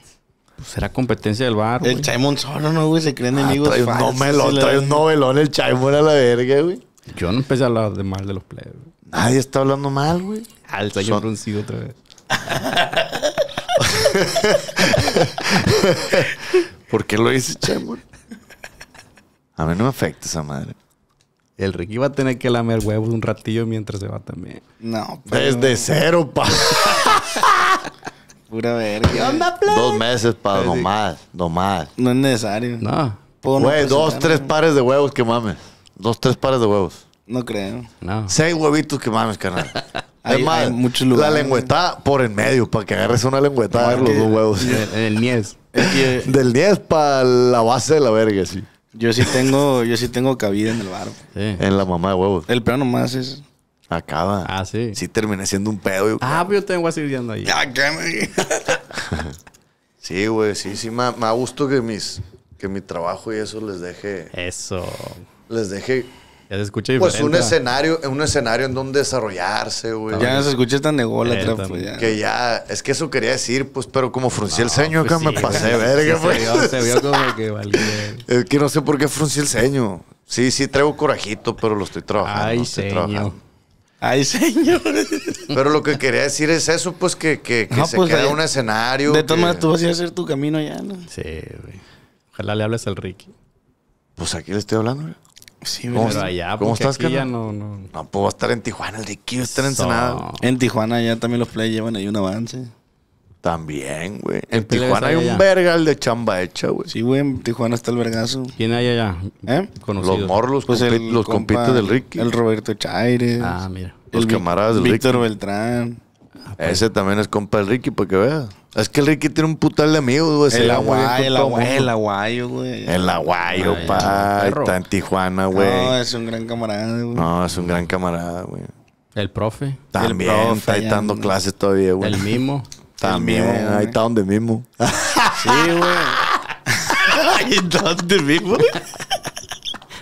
Pues, será competencia del bar. El Chaimón solo, ¿no, güey? Se creen ah, enemigos. trae un novelón, trae un novelón el Chaimón a la verga, güey. Yo no empecé a hablar de mal de los plebes. Nadie está hablando mal, güey. Al yo pronuncio otra vez. (laughs) ¿Por qué lo dice Chaimón? A mí no me afecta esa madre. El Ricky va a tener que lamer huevos un ratillo mientras se va también. No, pero... Pues, Desde cero, pa. (laughs) Pura verga. Dos meses para pues nomás, nomás. No es necesario. No. Güey, dos, tres pares de huevos que mames. Dos, tres pares de huevos. No creo. No. Seis huevitos que mames, carnal. (laughs) es más, la lengüeta por en medio, para que agarres una lengüeta de los dos huevos. En el 10. Del 10 para la base de la verga, sí. Yo sí tengo, yo sí tengo cabida en el bar. En la mamá de huevos. El plano más es Acaba. Ah, sí. Sí, terminé siendo un pedo. ah, pero pues yo tengo a seguir yendo ahí. (laughs) sí, güey, sí, sí. Me, ha gusto que mis que mi trabajo y eso les deje. Eso. Les deje. Ya se escucha diferente. Pues un escenario, un escenario en donde desarrollarse, güey. Ya no se escucha tan negola. pues Que ya, es que eso quería decir, pues, pero como fruncí el ceño, pues acá me pasé, verga, sí, pues. Se vio, como que (laughs) valía. Es que no sé por qué fruncí el ceño. Sí, sí, traigo corajito, pero lo estoy trabajando. Ay, sí. Trabajando. Ay, (laughs) señor. Pero lo que quería decir es eso, pues que, que, que se pues, un escenario. De todas maneras, tú vas a hacer tu camino ya, ¿no? Sí, güey. Ojalá le hables al Ricky. Pues aquí le estoy hablando, Sí, ¿Cómo, pero allá, ¿cómo estás, aquí ya no, no. No, pues, a estar en Tijuana, el Ricky va estar en Ensenada. En Tijuana ya también los play llevan ahí un avance. También, güey. En Tijuana hay, un verga vergal de chamba hecha, güey. Sí, güey, en Tijuana está el vergazo. ¿Quién hay allá? ¿Eh? Los morlos, pues los compites del Ricky. El Roberto Chaires. Ah, mira. Los camaradas del Víctor Beltrán. Ah, pues. Ese también es compa del Ricky, para que veas. Es que el Ricky tiene un putal de amigos, güey. El, aguayo, el aguayo, güey. El aguayo, pa. Está en Tijuana, güey. No, es un gran camarada, güey. No, es un gran camarada, güey. El profe. También el profe, está dando clases todavía, güey. El mismo. (laughs) También, (laughs) ahí está donde mismo. Sí, güey. ahí está donde mismo.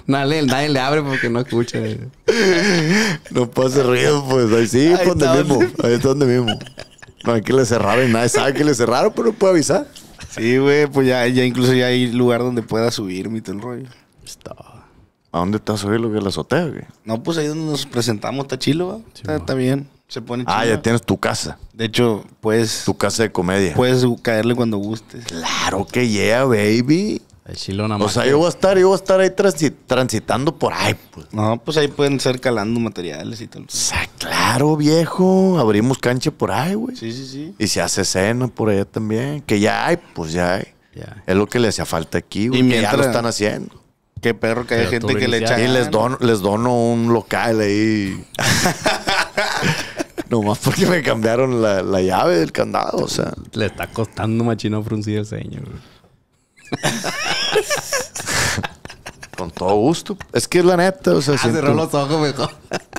Nadie, nadie, le abre porque no escucha. No pasa ruido, pues. Ahí sí, ahí donde mismo. Ahí está donde mismo. para que le cerraron, nadie sabe que le cerraron, pero puede avisar. Sí, güey, pues ya, ya incluso ya hay lugar donde pueda subir mi todo el rollo. Está. ¿A dónde está lo ¿Que la azotea, güey? No, pues ahí donde nos presentamos, está chilo, sí, está bien pone Ah, ya tienes tu casa. De hecho, puedes. Tu casa de comedia. Puedes caerle cuando gustes. Claro que yeah, baby. El chilón O sea, yo voy a estar, yo voy a estar ahí transitando por ahí. Pues. No, pues ahí pueden ser calando materiales y todo. O sea, claro, viejo. Abrimos cancha por ahí, güey. Sí, sí, sí. Y se hace cena por allá también. Que ya hay, pues ya hay. Es lo que le hacía falta aquí, güey. Y mientras- lo están haciendo. Qué perro que hay gente que le echa. Y les dono, les dono un local ahí. (laughs) Nomás porque me cambiaron la, llave del candado, o sea. Le está costando machino fruncir el señor. Con todo gusto. Es que es la neta, o sea. Ah, siento, los ojos mejor.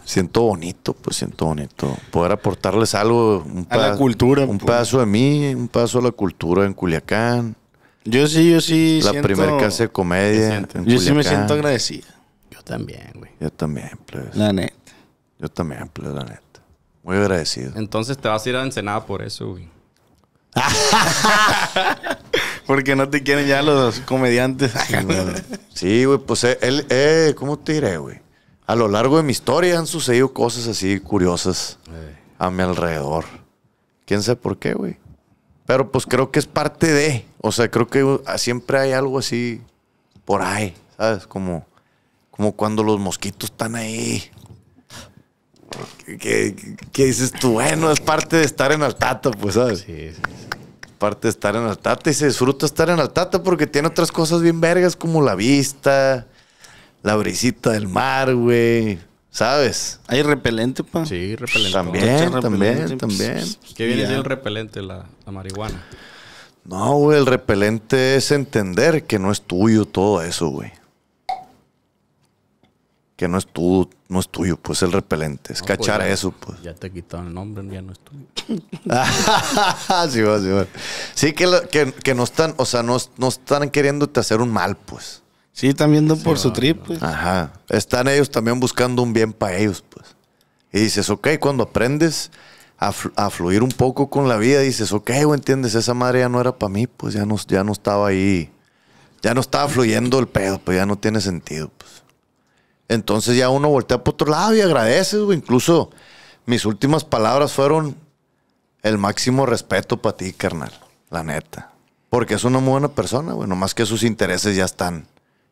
siento bonito, pues siento bonito. Poder aportarles algo. Un a la cultura. Un paso pues. a mí, un paso a la cultura en Culiacán. Yo sí, yo sí. La primer primera casa de comedia. yo sí me siento agradecida. Yo también, güey. Yo también, pues. La neta. Yo también, pues, la neta. Muy agradecido. Entonces te vas a ir a Ensenada por eso, güey. (laughs) Porque no te quieren ya los comediantes. (laughs) sí, güey, pues eh, él, eh, ¿cómo te diré, güey? A lo largo de mi historia han sucedido cosas así curiosas eh. a mi alrededor. Quién sabe por qué, güey. Pero pues creo que es parte de. O sea, creo que uh, ah, siempre hay algo así por ahí, ¿sabes? Como, como cuando los mosquitos están ahí ¿Qué dices tú, bueno, es parte de estar en Altata, pues, ¿sabes? Sí, sí, sí. Parte de estar en Altata y se disfruta estar en Altata porque tiene otras cosas bien vergas como la vista, la brisita del mar, güey. ¿Sabes? Hay repelente, pa. Sí, repelente. También, también, también. Pues, ¿Qué viene el repelente, la, la marihuana? No, güey, el repelente es entender que no es tuyo todo eso, güey que no es tu, no es tuyo, pues el repelente. Es pues cachar eso, pues. Ya te quitaron el nombre, ya no es tuyo. (laughs) sí, va, sí, va. sí que, no están, o sea, no, están queriéndote hacer un mal, pues. Sí, también viendo por su trip, pues. Ajá. Están ellos también buscando un bien para ellos, pues. Y dices, ok, cuando aprendes a, fluir un poco con la vida, dices, ok, entiendes, esa madre ya no era para mí, pues ya no, ya no estaba ahí. Ya no estaba fluyendo el pedo, pues ya no tiene sentido, pues. Entonces ya uno voltea para otro lado y agradece, güey. Incluso mis últimas palabras fueron el máximo respeto para ti, carnal. La neta. Porque es una muy buena persona, güey. Nomás que sus intereses ya están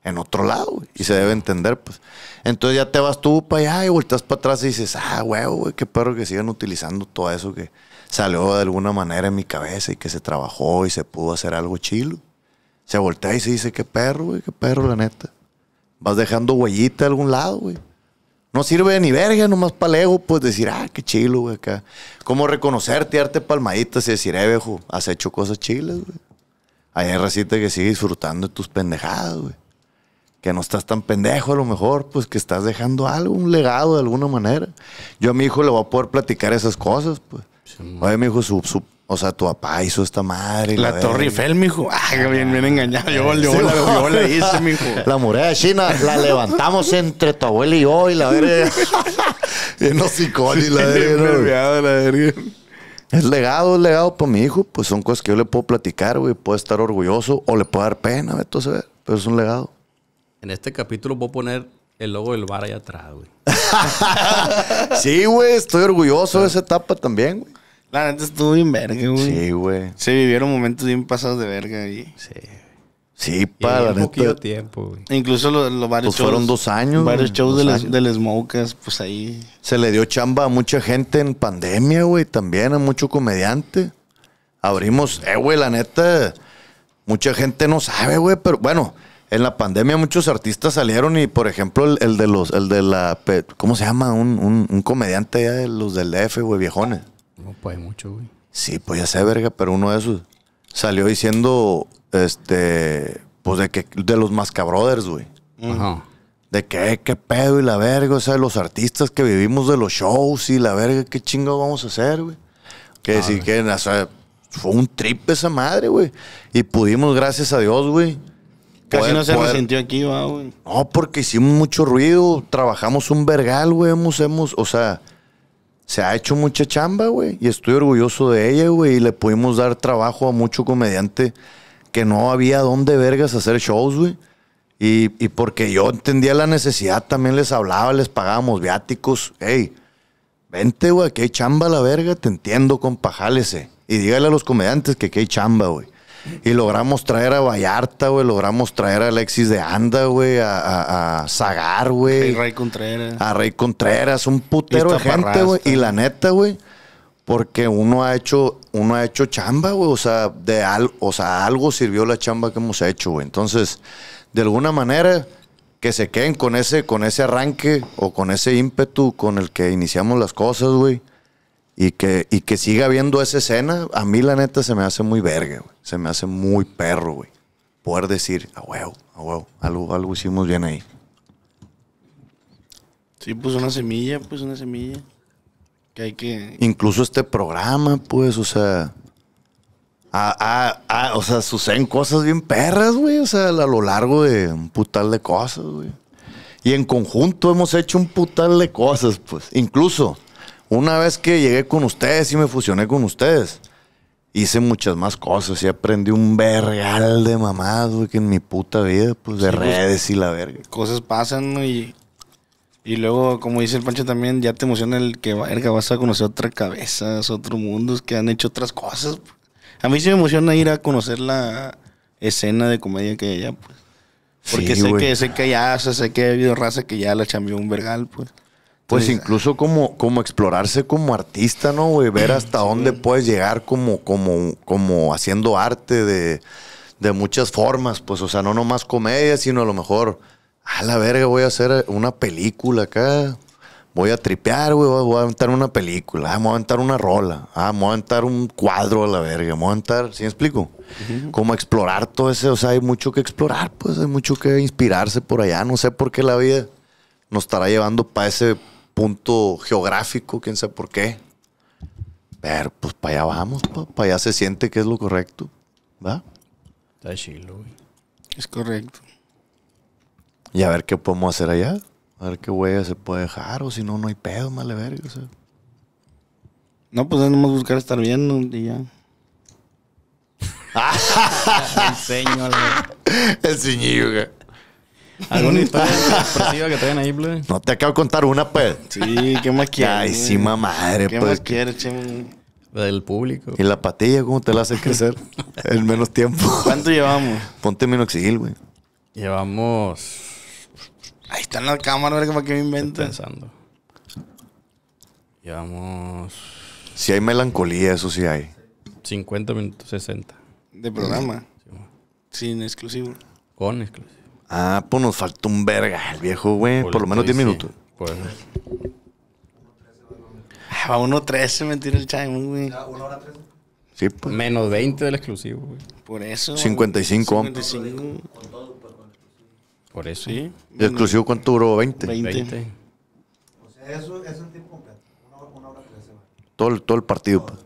en otro lado y se debe entender, pues. Entonces ya te vas tú para allá y volteas para atrás y dices, ah, huevo, güey, qué perro que sigan utilizando todo eso que salió de alguna manera en mi cabeza y que se trabajó y se pudo hacer algo chilo. Se voltea y se dice, qué perro, güey, qué perro, la neta vas dejando huellita a algún lado, güey. No sirve de ni verga, nomás lejos, pues decir, ah, qué chilo, güey, acá. Como reconocerte, darte palmaditas y decir, eh, viejo, has hecho cosas chiles, güey. Hay recita que sigue disfrutando de tus pendejadas, güey. Que no estás tan pendejo a lo mejor, pues que estás dejando algo, un legado de alguna manera. Yo a mi hijo le voy a poder platicar esas cosas, pues. Oye, mi hijo, su o sea, tu papá hizo esta madre. La, Torre Eiffel, mijo. Ay, ah, ah, bien, bien engañado. Yo, (laughs) yo, la, yo hice, mijo. La muralla china la levantamos entre tu abuela y yo y la verga. Es (laughs) psicón y la verga. Es legado, es legado para mi hijo. Pues son cosas que yo le puedo platicar, güey. Puedo estar orgulloso o le puedo dar pena, entonces, pero es un legado. En este capítulo voy a poner el logo del bar allá atrás, güey. (laughs) sí, güey, estoy orgulloso de ah. esa etapa también, güey. La neta estuvo bien verga, güey. Sí, güey. Se vivieron momentos bien pasados de verga ahí. Sí. Sí, para un poquito tiempo, güey. Incluso los varios varios pues fueron dos años. Varios shows del, pues ahí. Se le dio chamba a mucha gente en pandemia, güey, también a mucho comediante. Abrimos, eh, güey, la neta, mucha gente no sabe, güey, pero bueno, en la pandemia muchos artistas salieron y, por ejemplo, el, de los, el de la, ¿cómo se llama? Un, comediante allá de los del DF, güey, viejones. No, puede mucho, güey. Sí, pues ya sé, verga, pero uno de esos salió diciendo, este, pues de que, de los Mascabrothers, güey. Ajá. De que, eh, qué pedo y la verga, o sea, los artistas que vivimos de los shows y la verga, qué chingo vamos a hacer, güey. Que ah, sí, que, o sea, fue un trip esa madre, güey. Y pudimos, gracias a Dios, güey. Casi no se me resintió aquí, güey. No, porque hicimos mucho ruido, trabajamos un vergal, güey, hemos, hemos, o sea, se ha hecho mucha chamba, güey, y estoy orgulloso de ella, güey, y le pudimos dar trabajo a mucho comediante que no había dónde vergas hacer shows, güey. Y, y, porque yo entendía la necesidad, también les hablaba, les pagábamos viáticos. Ey, vente, güey, que hay chamba la verga, te entiendo, eh, Y dígale a los comediantes que aquí hay chamba, güey. Y logramos traer a Vallarta, güey. Logramos traer a Alexis de Anda, güey. A, a, a Zagar, güey. Rey Contreras. A Rey Contreras. Un putero de gente, güey. Y la neta, güey. Porque uno ha hecho, uno ha hecho chamba, güey. O sea, de o sea, algo sirvió la chamba que hemos hecho, güey. Entonces, de alguna manera, que se queden con ese, con ese arranque o con ese ímpetu con el que iniciamos las cosas, güey. Y que, que siga viendo esa escena, a mí la neta se me hace muy verga, Se me hace muy perro, güey. Poder decir, a huevo, a huevo, algo, algo hicimos bien ahí. Sí, pues una semilla, pues una semilla. Que hay que. Incluso este programa, pues, o sea. o sea, suceden cosas bien perras, güey. O sea, a lo largo de un putal de cosas, güey. Y en conjunto hemos hecho un putal de cosas, pues. Incluso una vez que llegué con ustedes y me fusioné con ustedes, hice muchas más cosas y aprendí un vergal de mamá, que en mi puta vida, pues de pues, redes y la verga. Cosas pasan y, y luego, como dice el Pancho también, ya te emociona el que verga, vas a conocer otras cabezas, otros mundos que han hecho otras cosas. A mí sí me emociona ir a conocer la escena de comedia que hay allá, pues. Porque sé, que, sé que ya, o sé que ha habido raza que ya la chambió un vergal, pues. Pues incluso como, como explorarse como artista, ¿no, güey? Ver hasta dónde puedes llegar como, como, como haciendo arte de, muchas formas, pues, o sea, no nomás comedia, sino a lo mejor, a la verga, voy a hacer una película acá, voy a tripear, güey, voy a aventar una película, ah, voy a aventar una rola, ah, voy a aventar un cuadro a la verga, voy a aventar, ¿sí me explico? Como explorar todo eso. o sea, hay mucho que explorar, pues, hay mucho que inspirarse por allá, no sé por qué la vida nos estará llevando para ese punto geográfico, quién sabe por qué. ver, pues para allá vamos, para allá se siente que es lo correcto, ¿Verdad? Está chilo, Es correcto. Y a ver qué podemos hacer allá. A ver qué huella se puede dejar, o si no, no hay pedo, mal verga, o sea. No, pues nomás buscar estar bien y ya. (laughs) (laughs) El güey. El ceñillo, güey. ¿Alguna historia (laughs) expresiva que ven ahí, plebe? No te acabo de contar una, pues. Sí, ¿qué más quieres? Ay, sí, madre, ¿Qué pues, más quieres, ching? Del público. ¿Y la patilla cómo te la hace crecer (laughs) en menos tiempo? ¿Cuánto llevamos? Ponte minoxidil, güey. Llevamos... Ahí está en la cámara, a ver para qué me invento. pensando. Llevamos... Si hay melancolía, eso sí hay. 50 minutos, 60. ¿De programa? Sin exclusivo. Con exclusivo. Ah, pues nos falta un verga el viejo, güey. Pues Por lo menos 10 minutos. Pues. Ah, a 1.13 me tiene el chime, güey. A hora 13. Sí, pues. Menos 20 del exclusivo, güey. Por eso. 55. 55. Pues, Por eso. Sí. ¿El exclusivo cuánto duró? 20. 20. 20. O sea, eso es el tiempo completo. Una, hora 13, Todo, todo el partido, pues.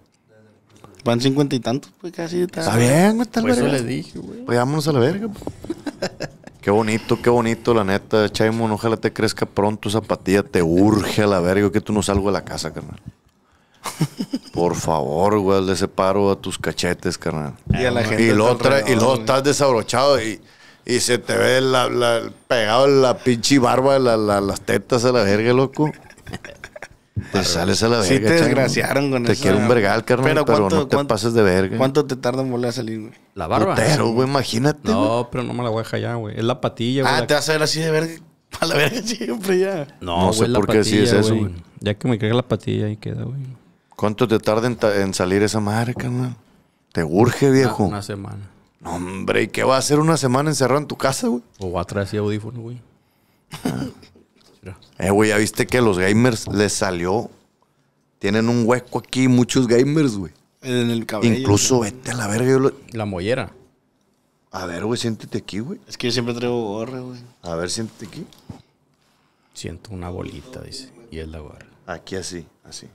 Van cincuenta y tantos, pues casi. Está, bien, güey, está Pues eso le dije, güey. Pues vámonos a la verga, pues. (laughs) Qué bonito, qué bonito, la neta. Chaimon, ojalá te crezca pronto esa patilla. Te urge a la verga que tú no salgo de la casa, carnal. Por favor, güey, le ese a tus cachetes, carnal. Y a la gente. Y luego, y estás desabrochado y, y se te ve la, la, pegado la pinche barba, las tetas a la verga, loco. Te sales a la verga. Sí, te desgraciaron con te eso. Te quiero un vergal, carnal, pero, cuánto no te pases de verga. ¿Cuánto te tarda en volver a salir, güey? La barba. Pero, güey, imagínate. No, pero no me la voy a dejar ya, güey. Es la patilla, güey. Ah, te vas a ver así de verga. (laughs) A la verga siempre ya. No, no sé por qué sí es eso, güey. Ya que me caiga la patilla y queda, güey. ¿Cuánto te tarda en, salir esa marca, carnal? ¿Te urge, viejo? Una, semana. No, hombre, ¿y qué va a hacer una semana encerrado en tu casa, güey? O va a traer así audífono, güey. (laughs) Eh, güey, ya viste que a los gamers les salió. Tienen un hueco aquí, muchos gamers, güey. En el cabello. Incluso, vete a la verga. Yo lo... La mollera. A ver, güey, siéntete aquí, güey. Es que yo siempre traigo gorra, güey. A ver, siéntete aquí. Siento una bolita, dice. Y es la gorra. Aquí así, así.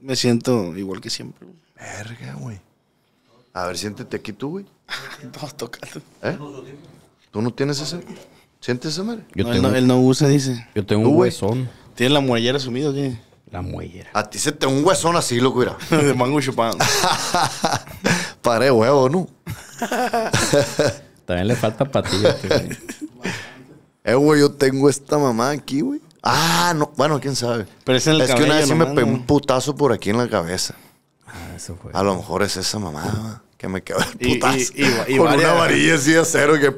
me, siento, igual que siempre, güey. Verga, güey. A ver, siéntete aquí tú, güey. (laughs) no, tocando. ¿Eh? ¿Tú no tienes ese? ¿Sientes eso, madre? él, no, usa, dice. Yo tengo un huesón. ¿Tiene la muellera sumida o La muellera. A ti se te un huesón así, loco, mira. (laughs) de mango chupando. (laughs) Padre huevo, ¿no? (laughs) También le falta patilla, este eh, güey, yo tengo esta mamá aquí, güey. Ah, no. Bueno, quién sabe. es que una vez sí me pegó un putazo por aquí en la cabeza. Ah, eso fue. A lo mejor es esa mamá, que me quedó de con una varilla así de acero que...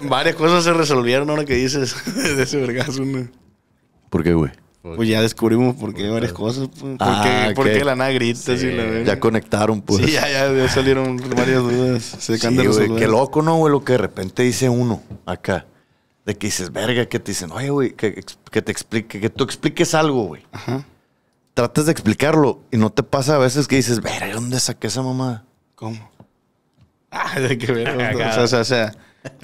(laughs) varias cosas se resolvieron ahora que dices (laughs) de ese vergazo. ¿Por qué, güey? Pues ya descubrimos por qué varias ah, cosas. Pues, porque por, qué, la nada grita. ya conectaron, pues. ya, ya, salieron varias dudas. (laughs) Se qué loco, ¿no, güey? Lo que de repente dice uno acá. De que dices, verga, que te dicen, oye, güey, que, te explique, que tú expliques algo, güey. Tratas de explicarlo y no te pasa a veces que dices, verga, ¿dónde saqué esa mamada? ¿Cómo? (laughs) Ah, de que ver. o sea, o sea,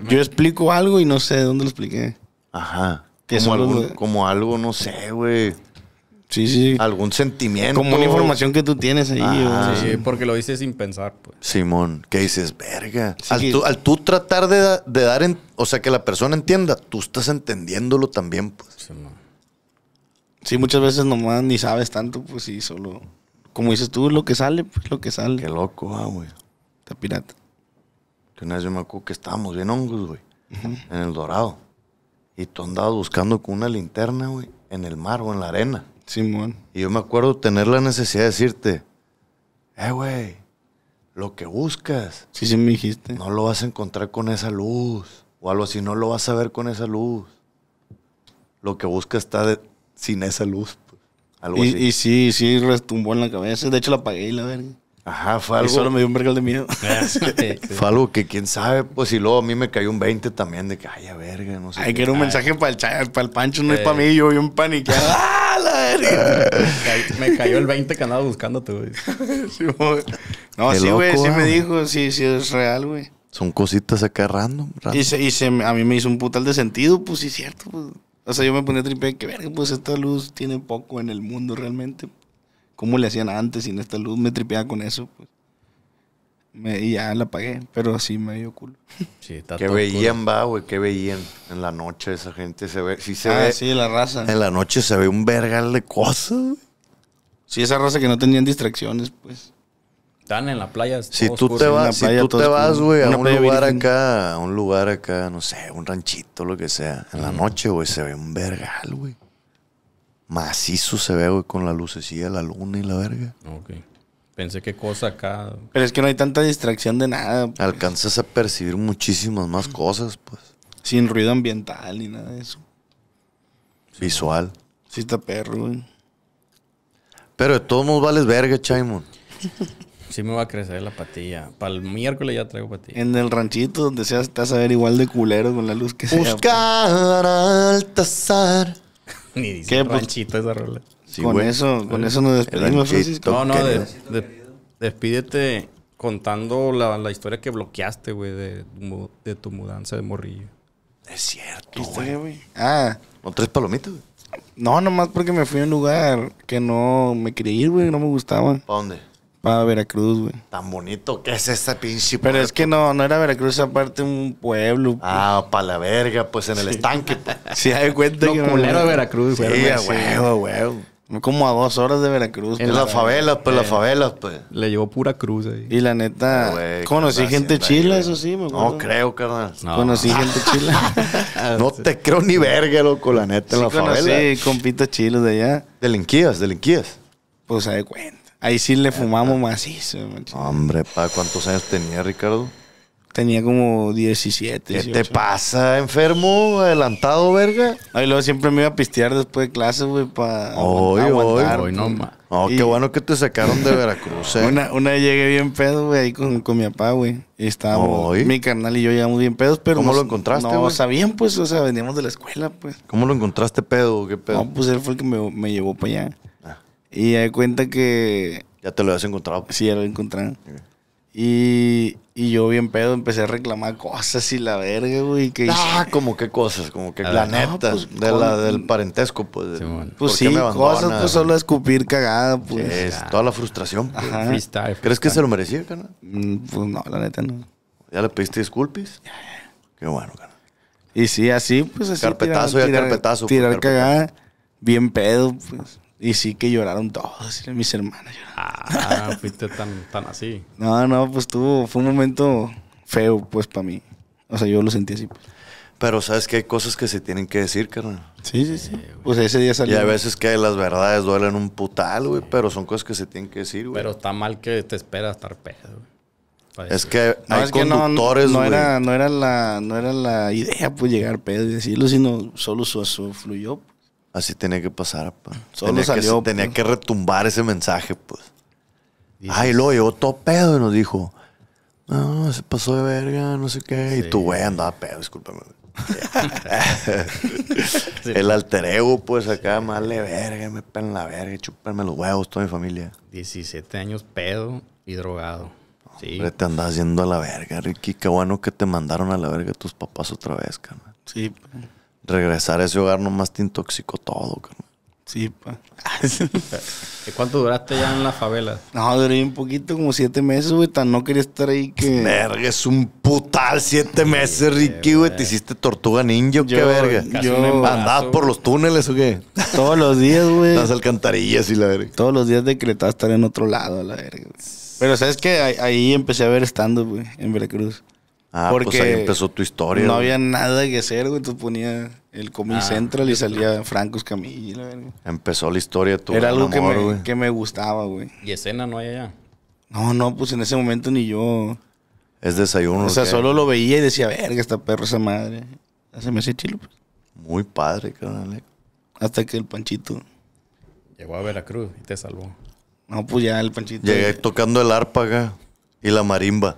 yo explico algo y no sé dónde lo expliqué. Ajá. Como, algo, no sé, güey. Sí, sí. Algún sentimiento. Como una información que tú tienes ahí. Ah, sí, porque lo dices sin pensar, pues. Simón, qué dices, verga. al, Tú, tratar de, dar, o sea, que la persona entienda, tú estás entendiéndolo también, pues. Sí, sí, muchas veces nomás ni sabes tanto, pues sí, solo. Como dices tú, lo que sale, pues lo que sale. Qué loco, ah, güey. Está pirata. Que yo me acuerdo que estábamos bien hongos, güey, en el Dorado. Y tú andabas buscando con una linterna, güey, en el mar o en la arena. Simón. Y yo me acuerdo tener la necesidad de decirte, eh, güey, lo que buscas. Sí, sí me dijiste. No lo vas a encontrar con esa luz. O algo así, no lo vas a ver con esa luz. Lo que buscas está sin esa luz. Pues". y, sí, sí, retumbó en la cabeza. De hecho, la apagué y la verga. Ajá, fue algo. solo me dio un vergal de miedo. (laughs) Ah, (laughs) fue algo que quién sabe, pues, y luego a mí me cayó un 20 también de que, ay, a verga, no sé. Ay, que era un mensaje para el, para el Pancho, no es para mí, yo vi un paniqueado. (laughs) ¡Ah, la verga! me cayó el 20 que andaba buscándote, güey. No, sí, güey, sí me ah. dijo, sí, sí, es real, güey. Son cositas acá random. Y, se, y se, a mí me hizo un putal de sentido, pues, sí, cierto, pues. O sea, yo me ponía tripe que verga, pues esta luz tiene poco en el mundo realmente cómo le hacían antes sin esta luz, me tripeaba con eso, pues. y ya la apagué, pero así me dio culo. (laughs) Sí, está ¿Qué veían, va, güey? ¿Qué veían? En la noche esa gente se ve. Sí, ah, sí, la raza. En la noche se ve un vergal de cosas, güey. Sí, esa raza que no tenían distracciones, pues. Están en la playa. Si tú te vas, si tú te vas, güey, a un lugar acá, a un lugar acá, no sé, un ranchito, lo que sea. En la mm. noche, güey, se ve un vergal, güey macizo se ve, güey, con la lucecilla la luna y la verga. Ok. Pensé qué cosa acá. Pero es que no hay tanta distracción de nada. Pues. Alcanzas a percibir muchísimas más mm. cosas, pues. Sin ruido ambiental ni nada de eso. Visual. Sí, está perro, güey. Pero de todos modos vales verga, Chaimon. (laughs) Sí me va a crecer la patilla. Para el miércoles ya traigo patilla. En el ranchito donde sea, te vas a ver igual de culero con la luz que sea. Pues. Buscar al tazar. Ni dice ¿Qué, pues, ranchito esa rola. con eso, con eso nos despedimos, No, no, despídete contando la, la, historia que bloqueaste, güey, de, de, tu mudanza de morrillo. Es cierto, güey. Ah. ¿Con tres palomitas, güey? No, nomás porque me fui a un lugar que no me quería ir, güey, no me gustaba. ¿Para dónde? a Veracruz, güey. Tan bonito que es esta pinche Pero es que no, no era Veracruz, aparte un pueblo. Pues. Ah, para la verga, pues en el estanque. Pues. (laughs) sí, hay cuenta Lo culero de Veracruz, güey. Sí, huevo, Como a dos horas de Veracruz. En pues. las favelas, pues, las eh. favelas, pues. Le llevó pura cruz ahí. Y la neta, ah, conocí gente chila, eso sí, me acuerdo. No creo, carnal. Conocí (laughs) gente chila. (laughs) no te creo ni verga, loco, la neta, en las favelas. favela. Sí, compitas chilos de allá. Delinquías, delinquías. Pues, ¿sabe cuenta? Ahí sí le fumamos macizo. Hombre, pa, ¿cuántos años tenía Ricardo? Tenía como 17. ¿Qué te pasa, enfermo? Adelantado, verga. Ay, luego siempre me iba a pistear después de clases, güey, para aguantar. Hoy, pues. no, ma. Oh, qué bueno que te sacaron de Veracruz, eh. Una, vez llegué bien pedo, güey, ahí con, mi papá, güey. Estábamos, ¿Hoy? mi carnal y yo llegamos bien pedos, pero... ¿Cómo lo encontraste, No, sabían, pues, o sea, veníamos de la escuela, pues. ¿Cómo lo encontraste pedo? ¿Qué pedo? No, pues él fue el que me, me llevó para allá. Y ya cuenta que. Ya te lo habías encontrado. Sí, ya lo he encontrado. Y, y, yo bien pedo empecé a reclamar cosas y la verga, güey. ah, como qué cosas, como que ah, la neta, pues, de la, del parentesco, pues. pues sí, pues sí, cosas, pues solo escupir cagada, pues. toda la frustración. Pues. Ajá. Freestyle, ¿Crees que se lo merecía, carnal? Mm, pues no, la neta no. ¿Ya le pediste Ya, ya. Qué bueno, carnal. Y sí, así, pues así. Carpetazo ya carpetazo. Tirar, tirar cagada, bien pedo, pues. Y sí que lloraron todos, mis hermanas lloraron. Ah, (laughs) fuiste tan, tan así. No, no, pues tuvo, fue un momento feo, pues, para mí. O sea, yo lo sentí así. Pues. Pero sabes que hay cosas que se tienen que decir, carnal. Sí, sí, sí. pues ese día salió. Y a veces que las verdades duelen un putal, güey, pero son cosas que se tienen que decir, güey. Pero está mal que te espera estar pedo, güey. Es que no, hay es conductores, que no, era, no, era, la, no era la idea, pues, llegar pedo y decirlo, sino solo su, su fluyó, Así tenía que pasar, pues. Solo salió, Tenía pues. que retumbar ese mensaje, pues. Ay, lo yo todo pedo y nos dijo, no, se pasó de verga, no sé qué. Y tu güey andaba pedo, discúlpame. (laughs) El alter ego, pues acá, más de verga, me pena la verga, chuparme los huevos, toda mi familia. 17 años pedo y drogado. Sí. ¿Pero te andas yendo a la verga, Ricky. Qué bueno que te mandaron a la verga tus papás otra vez, carnal. Sí, pues regresar a ese hogar nomás te intoxicó todo, carnal. Sí, pa. (laughs) ¿Y cuánto duraste ya en la favela? No, duré un poquito, como siete meses, güey. Tan no quería estar ahí que. Verga, es un putal siete meses, Ricky, güey. Te hiciste tortuga ninja, qué verga. Yo andabas por los túneles o qué? Todos los días, güey. Las alcantarillas y la verga. Todos los días decretaba estar en otro lado, la verga. Pero sabes que ahí, empecé a ver estando, güey, en Veracruz. Ah, porque pues ahí empezó tu historia. No había nada que hacer, güey. Tú ponías el Comedy ah, Central y salía Franco Camilo. Empezó la historia tu Era algo que, me, gustaba, güey. ¿Y escena no hay allá? No, no, pues en ese momento ni yo. Es desayuno. O sea, solo lo veía y decía, verga, esta perra, esa madre. Hace meses chilo, pues. Muy padre, carnal eh. Hasta que el Panchito. Llegó a Veracruz y te salvó. No, pues ya el Panchito. Llegué tocando el Árpaga y la marimba.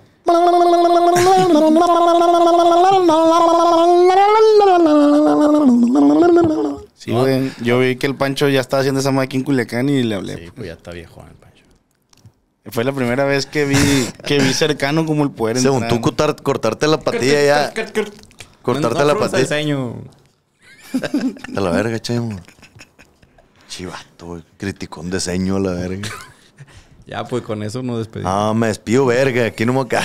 Sí, Yo vi que el Pancho ya estaba haciendo esa máquina en Culiacán y le hablé. Sí, pues. pues ya está viejo el Pancho. Fue la primera vez que vi, que vi cercano como el poder. Según tú cortarte la patilla ya. cortarte la patilla. Diseño. la verga, chemo. Chivato, criticó un diseño a la verga. Ya, pues con eso no despedimos. Ah, me despido, verga. Aquí no me (laughs) Qué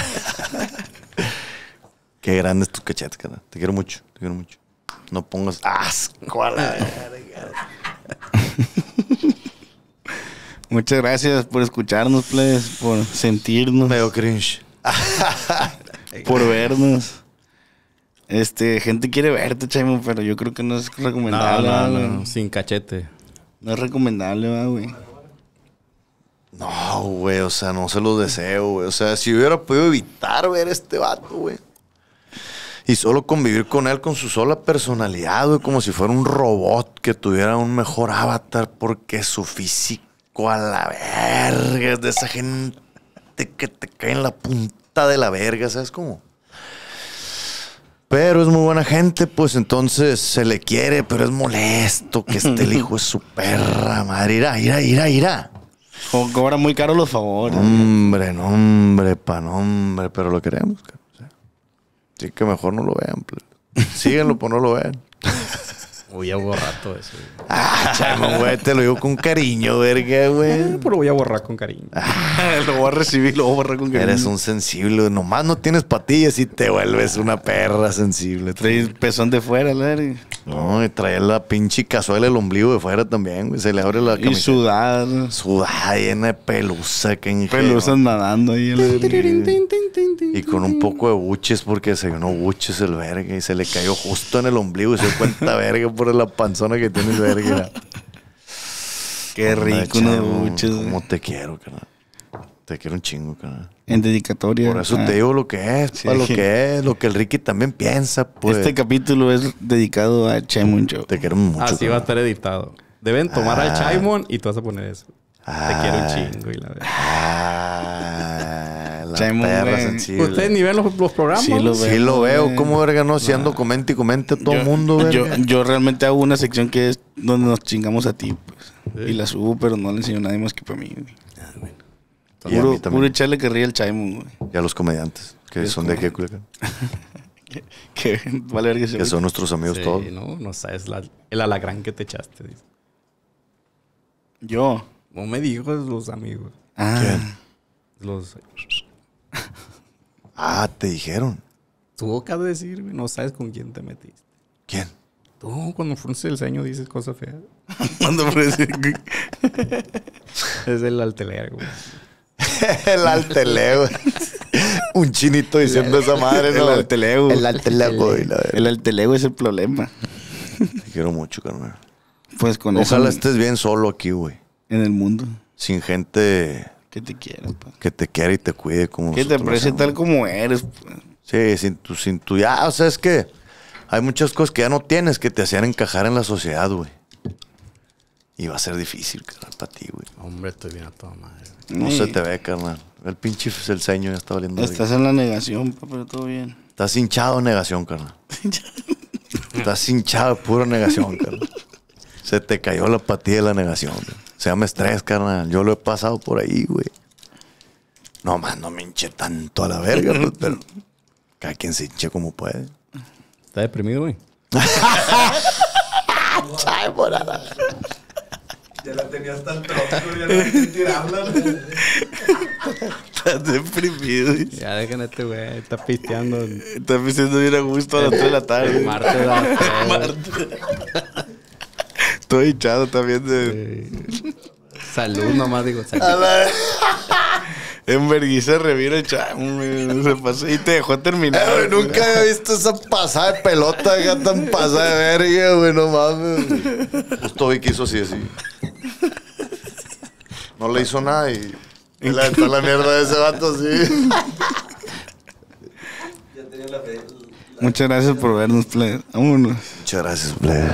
Qué es tu cachete, cara. Te quiero mucho, te quiero mucho. No pongas asco a la (laughs) Muchas gracias por escucharnos, please, por sentirnos. Veo cringe. (laughs) por vernos. Este, gente quiere verte, Chaimo, pero yo creo que no es recomendable. sin cachete. No es recomendable, güey. No, güey, o sea, no se los deseo, güey. O sea, si hubiera podido evitar ver a este vato, güey. Y solo convivir con él con su sola personalidad, güey, como si fuera un robot que tuviera un mejor avatar, porque su físico a la verga es de esa gente que te cae en la punta de la verga, ¿sabes como. Pero es muy buena gente, pues entonces se le quiere, pero es molesto que esté el hijo es su perra madre. Irá, irá, irá, irá. O cobran muy caro los favores. Hombre, nombre, hombre, no hombre, pero lo queremos. Así que mejor no lo vean. Pues. Síguenlo, pues no lo vean. (laughs) Voy a borrar todo eso. (laughs) Ah, chamo, güey, te lo digo con cariño, verga, güey. Ah, pero lo voy a borrar con cariño. Ah, (laughs) lo voy a recibir, lo voy a borrar con cariño. Eres un sensible, nomás no tienes patillas y te vuelves una perra sensible. ...traes el pezón de fuera, Larry. No, y trae la pinche casual... el ombligo de fuera también, güey. Se le abre la camisa. Y sudada. Sudad llena de pelusa. Que Pelusas nadando ahí. y con un poco de buches porque se ganó buches el verga y se le cayó justo en el ombligo y se dio cuenta (laughs) verga por la panzona que tienes, verga. (laughs) Qué rico, no te quiero, Te quiero un chingo, En dedicatoria. Por eso ah. te digo lo que es, lo que (laughs) es, lo que el Ricky también piensa, pues. Este capítulo es dedicado a Chaimon Te quiero mucho. Así va a estar editado. Deben tomar al ah. Chaimon y tú vas a poner eso. Te quiero un chingo y la verdad. Ah, ¿Ustedes ni ven los, programas? Sí lo veo. Sí lo veo. ¿Cómo verga no? Si ando ah. comente y comente todo el mundo, Yo, realmente hago una sección que es donde nos chingamos a ti, pues. Y la subo, pero no le enseño a nadie más que para mí, ah, bueno. Y Puro, echarle que ríe el Chaimo, Y a los comediantes, que son de aquí, (laughs) Que, vale que son nuestros amigos todos. no, no sabes el alacrán que te echaste. Yo. Como me dijo es los amigos. Ah. ¿Quién? Los. (laughs) ah, te dijeron. Tuvo que de decirme, no sabes con quién te metiste. ¿Quién? Tú, cuando frunces el ceño dices cosas feas. (laughs) cuando frunces. (laughs) es el alteleo, güey. el alteleo. Un chinito diciendo esa madre, en El alteleo, El alteleo, El alteleo es el problema. Te quiero mucho, carnal. Pues con Ojalá estés bien solo aquí, güey en el mundo. Sin gente que te quiera, pa. Pues. que te quiera y te cuide como que te aprecie tal como eres. Pues. Sí, sin tu, sin tu ya, o sea, es que hay muchas cosas que ya no tienes que te hacían encajar en la sociedad, güey. Y va a ser difícil, carnal, para ti, güey. Hombre, estoy bien a toda No se te ve, carnal. El pinche es el ceño ya está valiendo. Estás en la negación, pero todo bien. Estás hinchado en negación, carnal. (laughs) Estás hinchado de pura negación, carnal. Se te cayó la patilla de la negación. Güey. Se llama estrés, carnal. Yo lo he pasado por ahí, güey. No más, no me hinché tanto a la verga, pues, pero cada quien se hinche como puede. ¿Está deprimido, güey? de (laughs) morada. Ya la tenías tan tronco, ya no quería Está Estás deprimido. güey. Ya déjenme este güey, está pisteando. Está pisteando bien a gusto a las 3 de la tarde. Marte, Marte. (laughs) Estoy echado también de. salud, nomás digo. (laughs) En En Berguisa y te dejó terminado. Eh, nunca había visto esa pasada de pelota ya tan pasada de verga, güey, no mames. Justo vi que hizo así, así. No le hizo nada y. y la, la mierda de ese vato así. Muchas gracias por vernos, player. Vámonos. Muchas gracias, player.